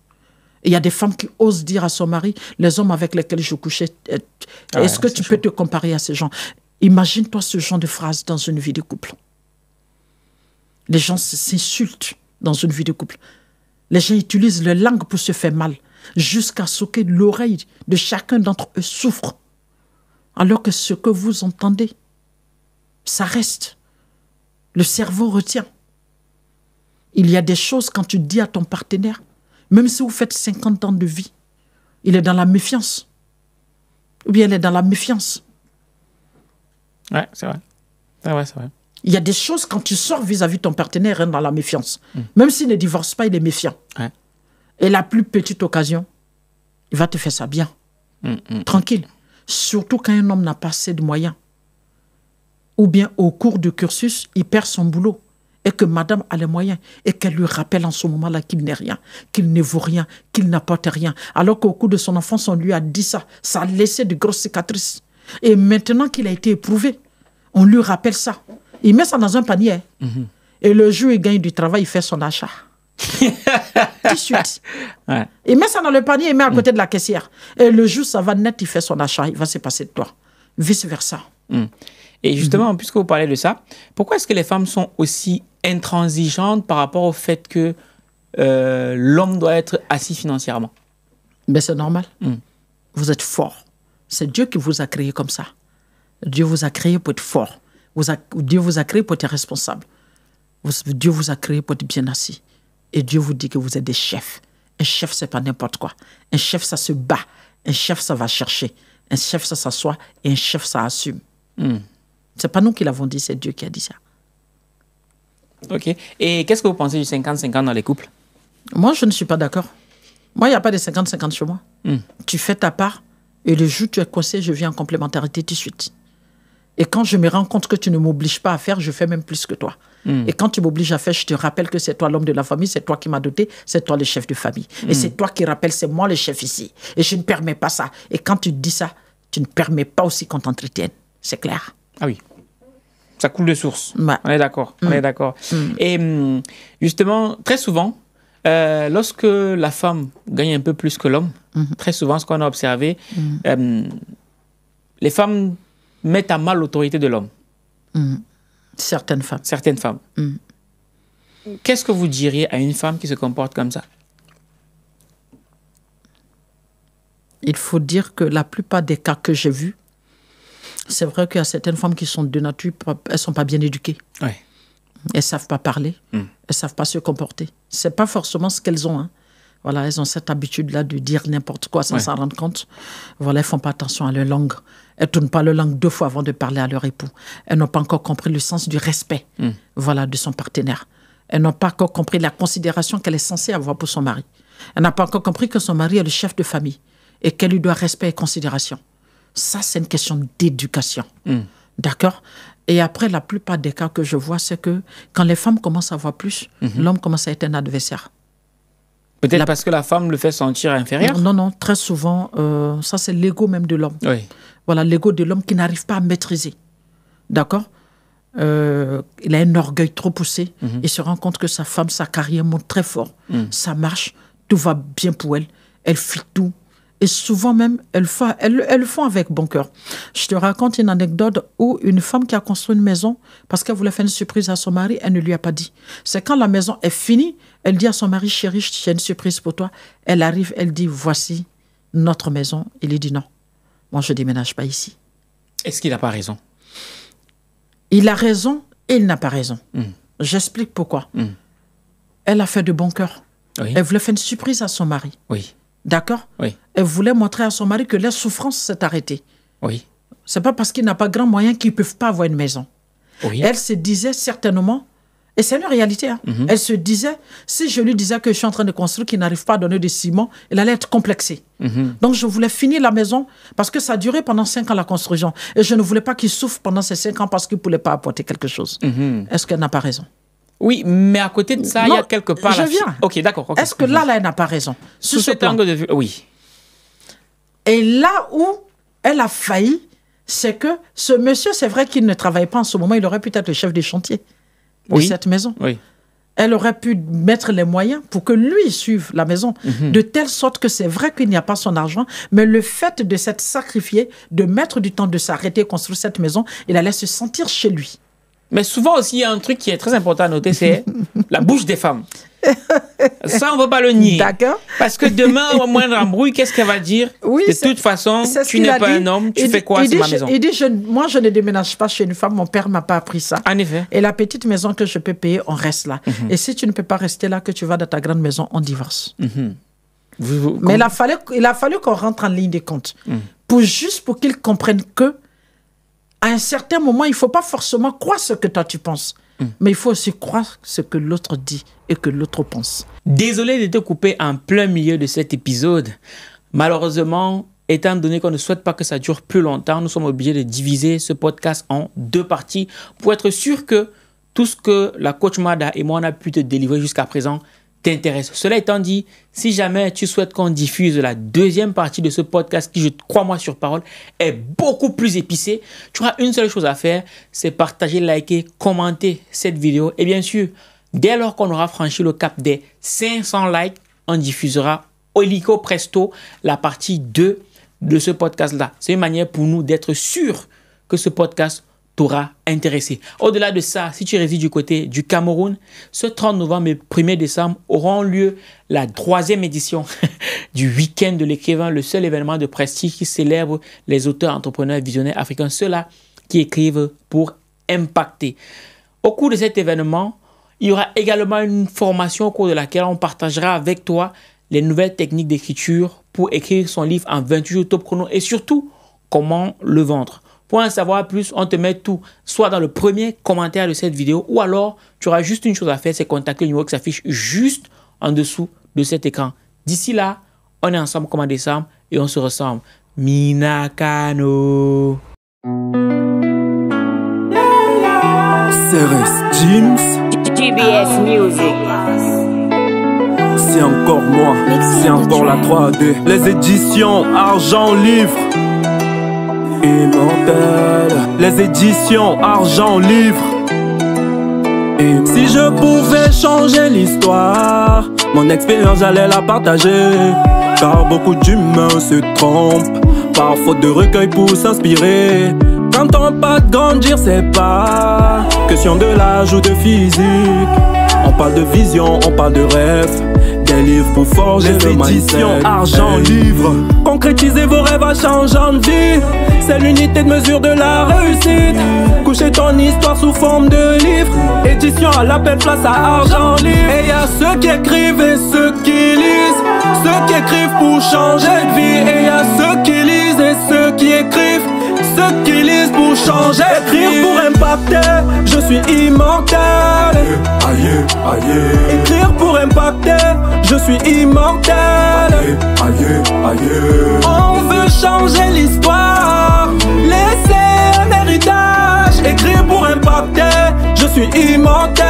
Il y a des femmes qui osent dire à son mari, les hommes avec lesquels je couchais, euh, est-ce que tu peux te comparer à ces gens Imagine-toi ce genre de phrase dans une vie de couple. Les gens s'insultent dans une vie de couple. Les gens utilisent leur langue pour se faire mal, jusqu'à ce que l'oreille de chacun d'entre eux souffre. Alors que ce que vous entendez, ça reste. Le cerveau retient. Il y a des choses quand tu dis à ton partenaire, même si vous faites 50 ans de vie, il est dans la méfiance. Ou bien il est dans la méfiance. Ouais, c'est vrai. c'est vrai il y a des choses quand tu sors vis-à-vis ton partenaire rien dans la méfiance. Mm. Même s'il ne divorce pas, il est méfiant. Et la plus petite occasion, il va te faire ça bien. Mm, mm, Tranquille. Surtout quand un homme n'a pas assez de moyens. Ou bien au cours du cursus, il perd son boulot. Et que madame a les moyens. Et qu'elle lui rappelle en ce moment-là qu'il n'est rien, qu'il ne vaut rien, qu'il n'apporte rien. Alors qu'au cours de son enfance, on lui a dit ça. Ça a laissé de grosses cicatrices. Et maintenant qu'il a été éprouvé, on lui rappelle ça. Il met ça dans un panier. Mhm. Et le jour il gagne du travail, il fait son achat. Tout de suite. Il met ça dans le panier, il met à mm. côté de la caissière. Et le jour ça va net, il fait son achat. Il va se passer de toi. Vice-versa. Mm. Et justement, mm-hmm. puisque vous parlez de ça, pourquoi est-ce que les femmes sont aussi intransigeantes par rapport au fait que euh, l'homme doit être assis financièrement Mais ben, c'est normal. Mm. Vous êtes fort. C'est Dieu qui vous a créé comme ça. Dieu vous a créé pour être fort. Dieu vous a créé pour être responsable. Dieu vous a créé pour être bien assis. Et Dieu vous dit que vous êtes des chefs. Un chef, c'est pas n'importe quoi. Un chef, ça se bat. Un chef, ça va chercher. Un chef, ça s'assoit. Et un chef, ça assume. Hmm. C'est pas nous qui l'avons dit, c'est Dieu qui a dit ça. Ok. Et qu'est-ce que vous pensez du 50-50 dans les couples Moi, je ne suis pas d'accord. Moi, il n'y a pas de 50-50 chez moi. Hmm. Tu fais ta part et le jour où tu es coincé, je viens en complémentarité tout de suite. Et quand je me rends compte que tu ne m'obliges pas à faire, je fais même plus que toi. Hmm. Et quand tu m'obliges à faire, je te rappelle que c'est toi l'homme de la famille, c'est toi qui m'as doté, c'est toi le chef de famille. Et hmm. c'est toi qui rappelle, c'est moi le chef ici. Et je ne permets pas ça. Et quand tu dis ça, tu ne permets pas aussi qu'on t'entretienne. C'est clair. Ah oui. Ça coule de source. On est d'accord. On est hmm. d'accord. Et justement, très souvent, euh, lorsque la femme gagne un peu plus que l'homme, très souvent, ce qu'on a observé, euh, les femmes mettent à mal l'autorité de l'homme. Mm. Certaines femmes. Certaines femmes. Mm. Qu'est-ce que vous diriez à une femme qui se comporte comme ça Il faut dire que la plupart des cas que j'ai vus, c'est vrai qu'il y a certaines femmes qui sont de nature, elles ne sont pas bien éduquées. Ouais. Elles ne savent pas parler, mm. elles ne savent pas se comporter. Ce n'est pas forcément ce qu'elles ont. Hein. Voilà, elles ont cette habitude-là de dire n'importe quoi sans s'en rendre compte. Voilà, elles font pas attention à leur langue. Elles tournent pas leur langue deux fois avant de parler à leur époux. Elles n'ont pas encore compris le sens du respect, hmm. voilà, de son partenaire. Elles n'ont pas encore compris la considération qu'elle est censée avoir pour son mari. Elle n'a pas encore compris que son mari est le chef de famille et qu'elle lui doit respect et considération. Ça, c'est une question d'éducation. Hmm. D'accord Et après, la plupart des cas que je vois, c'est que quand les femmes commencent à voir plus, mhm. l'homme commence à être un adversaire. Peut-être parce que la femme le fait sentir inférieur Non, non, très souvent, euh, ça c'est l'ego même de l'homme. Voilà, l'ego de l'homme qui n'arrive pas à maîtriser. D'accord euh, Il a un orgueil trop poussé. Mhm. Il se rend compte que sa femme, sa carrière monte très fort. Mhm. Ça marche, tout va bien pour elle. Elle fit tout, et souvent même, elles, le font avec bon cœur. Je te raconte une anecdote où une femme qui a construit une maison parce qu'elle voulait faire une surprise à son mari, elle ne lui a pas dit. C'est quand la maison est finie, elle dit à son mari, chérie, j'ai une surprise pour toi. Elle arrive, elle dit, voici notre maison. Il lui dit non, moi je déménage pas ici. Est-ce qu'il n'a pas raison Il a raison et il n'a pas raison. Hmm. J'explique pourquoi. Hmm. Elle a fait de bon cœur. Elle voulait faire une surprise à son mari. Oui. D'accord Oui elle voulait montrer à son mari que leur souffrance s'est arrêtée. Oui. C'est pas parce qu'il n'a pas grand moyen qu'ils ne peuvent pas avoir une maison. Oui. Elle se disait certainement, et c'est une réalité, hein. mhm. elle se disait, si je lui disais que je suis en train de construire, qu'il n'arrive pas à donner de ciment, il allait être complexé. Mhm. Donc je voulais finir la maison parce que ça a duré pendant cinq ans la construction. Et je ne voulais pas qu'il souffre pendant ces cinq ans parce qu'il ne pouvait pas apporter quelque chose. Mhm. Est-ce qu'elle n'a pas raison oui, mais à côté de ça, il y a quelque part. Je viens. Ok, d'accord. Est-ce que là, elle n'a pas raison Sous ce, angle de vue, oui. Et là où elle a failli, c'est que ce monsieur, c'est vrai qu'il ne travaille pas en ce moment, il aurait pu être le chef des chantiers oui. cette maison. Oui. Elle aurait pu mettre les moyens pour que lui suive la maison, mhm. de telle sorte que c'est vrai qu'il n'y a pas son argent, mais le fait de s'être sacrifié, de mettre du temps, de s'arrêter, construire cette maison, il allait se sentir chez lui. Mais souvent aussi, il y a un truc qui est très important à noter, c'est la bouche des femmes. Ça, on ne va pas le nier. D'accord. Parce que demain, au moindre embrouille, qu'est-ce qu'elle va dire oui, De toute façon, tu n'es pas un homme, tu fais quoi à ma maison Il dit Moi, je ne déménage pas chez une femme, mon père ne m'a pas appris ça. En effet. Et la petite maison que je peux payer, on reste là. Mhm. Et si tu ne peux pas rester là, que tu vas dans ta grande maison, on divorce. Mhm. Mais il a fallu, fallu qu'on rentre en ligne des comptes mhm. Pour, juste pour qu'ils comprennent que, à un certain moment, il ne faut pas forcément croire ce que toi tu penses. Mais il faut aussi croire ce que l'autre dit que l'autre pense. Désolé de te couper en plein milieu de cet épisode. Malheureusement, étant donné qu'on ne souhaite pas que ça dure plus longtemps, nous sommes obligés de diviser ce podcast en deux parties pour être sûr que tout ce que la coach Mada et moi on a pu te délivrer jusqu'à présent t'intéresse. Cela étant dit, si jamais tu souhaites qu'on diffuse la deuxième partie de ce podcast qui, je crois moi sur parole, est beaucoup plus épicée, tu auras une seule chose à faire, c'est partager, liker, commenter cette vidéo et bien sûr, Dès lors qu'on aura franchi le cap des 500 likes, on diffusera Olico Presto, la partie 2 de ce podcast-là. C'est une manière pour nous d'être sûr que ce podcast t'aura intéressé. Au-delà de ça, si tu résides du côté du Cameroun, ce 30 novembre et 1er décembre auront lieu la troisième édition du week-end de l'écrivain, le seul événement de prestige qui célèbre les auteurs, entrepreneurs, visionnaires africains, ceux-là qui écrivent pour impacter. Au cours de cet événement, il y aura également une formation au cours de laquelle on partagera avec toi les nouvelles techniques d'écriture pour écrire son livre en 28 jours top chrono et surtout comment le vendre. Pour en savoir plus, on te met tout, soit dans le premier commentaire de cette vidéo, ou alors tu auras juste une chose à faire, c'est contacter le numéro qui s'affiche juste en dessous de cet écran. D'ici là, on est ensemble comme en décembre et on se ressemble. Minakano. Music. C'est encore moi, c'est encore la 3D. Les éditions Argent Livre. Immortel. Les éditions Argent Livre. Et Si je pouvais changer l'histoire, mon expérience j'allais la partager. Car beaucoup d'humains se trompent, par faute de recueil pour s'inspirer on pas de grandir, c'est pas question de l'âge ou de physique. On parle de vision, on parle de rêve. Des livres pour forger Les le argent, livre. Concrétisez vos rêves à changeant de vie. C'est l'unité de mesure de la réussite. Couchez ton histoire sous forme de livre. Édition à la l'appel, place à argent livre. Et y'a ceux qui écrivent et ceux qui lisent. Ceux qui écrivent pour changer de vie. Et y'a ceux qui lisent et ceux qui écrivent qui pour changer, écrire pour impacter. Je suis immortel. Aïe, aïe. Écrire pour impacter. Je suis immortel. Aïe, aïe, aïe. On veut changer l'histoire écrit pour impacter. Je suis immortel.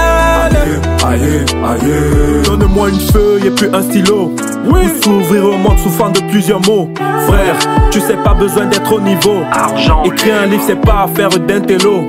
Donne-moi une feuille et plus un stylo. Oui. S'ouvrir au monde forme de plusieurs mots. Frère, tu sais pas besoin d'être au niveau. Argent. Écrire un livre, c'est pas affaire d'un d'intello.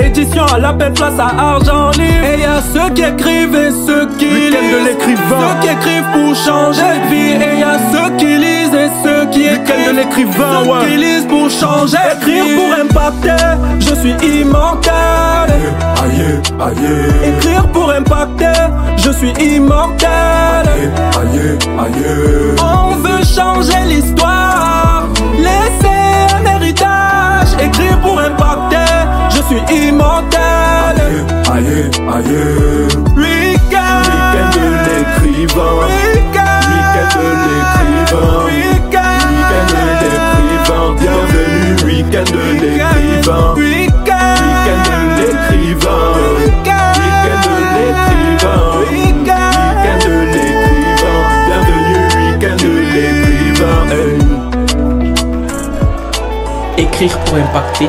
Édition à la peine, place à argent libre. Et y ceux qui écrivent et ceux qui lisent. de l'écrivain. Ceux qui écrivent pour changer de vie. Et y ceux qui lisent et ceux qui écrivent. de l'écrivain, qui lisent pour changer Écrire pour impacter, je suis immortel. Aïe, aïe. Écrire pour impacter, je suis immortel. Aïe, aïe. On veut changer l'histoire. Laisser un héritage. Écrire pour impacter suis immortel. Aïe, aïe, Week-end. week de l'écrivain. Weekend end de l'écrivain. Weekend end de l'écrivain. Bienvenue, weekend de l'écrivain. Weekend end de l'écrivain. week de l'écrivain. week de l'écrivain. Bienvenue, de l'écrivain. Écrire pour impacter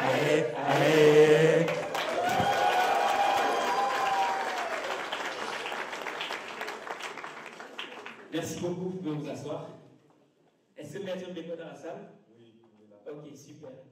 Merci beaucoup, vous pouvez vous asseoir. Est-ce que maître est dans la salle Oui. Ok, super.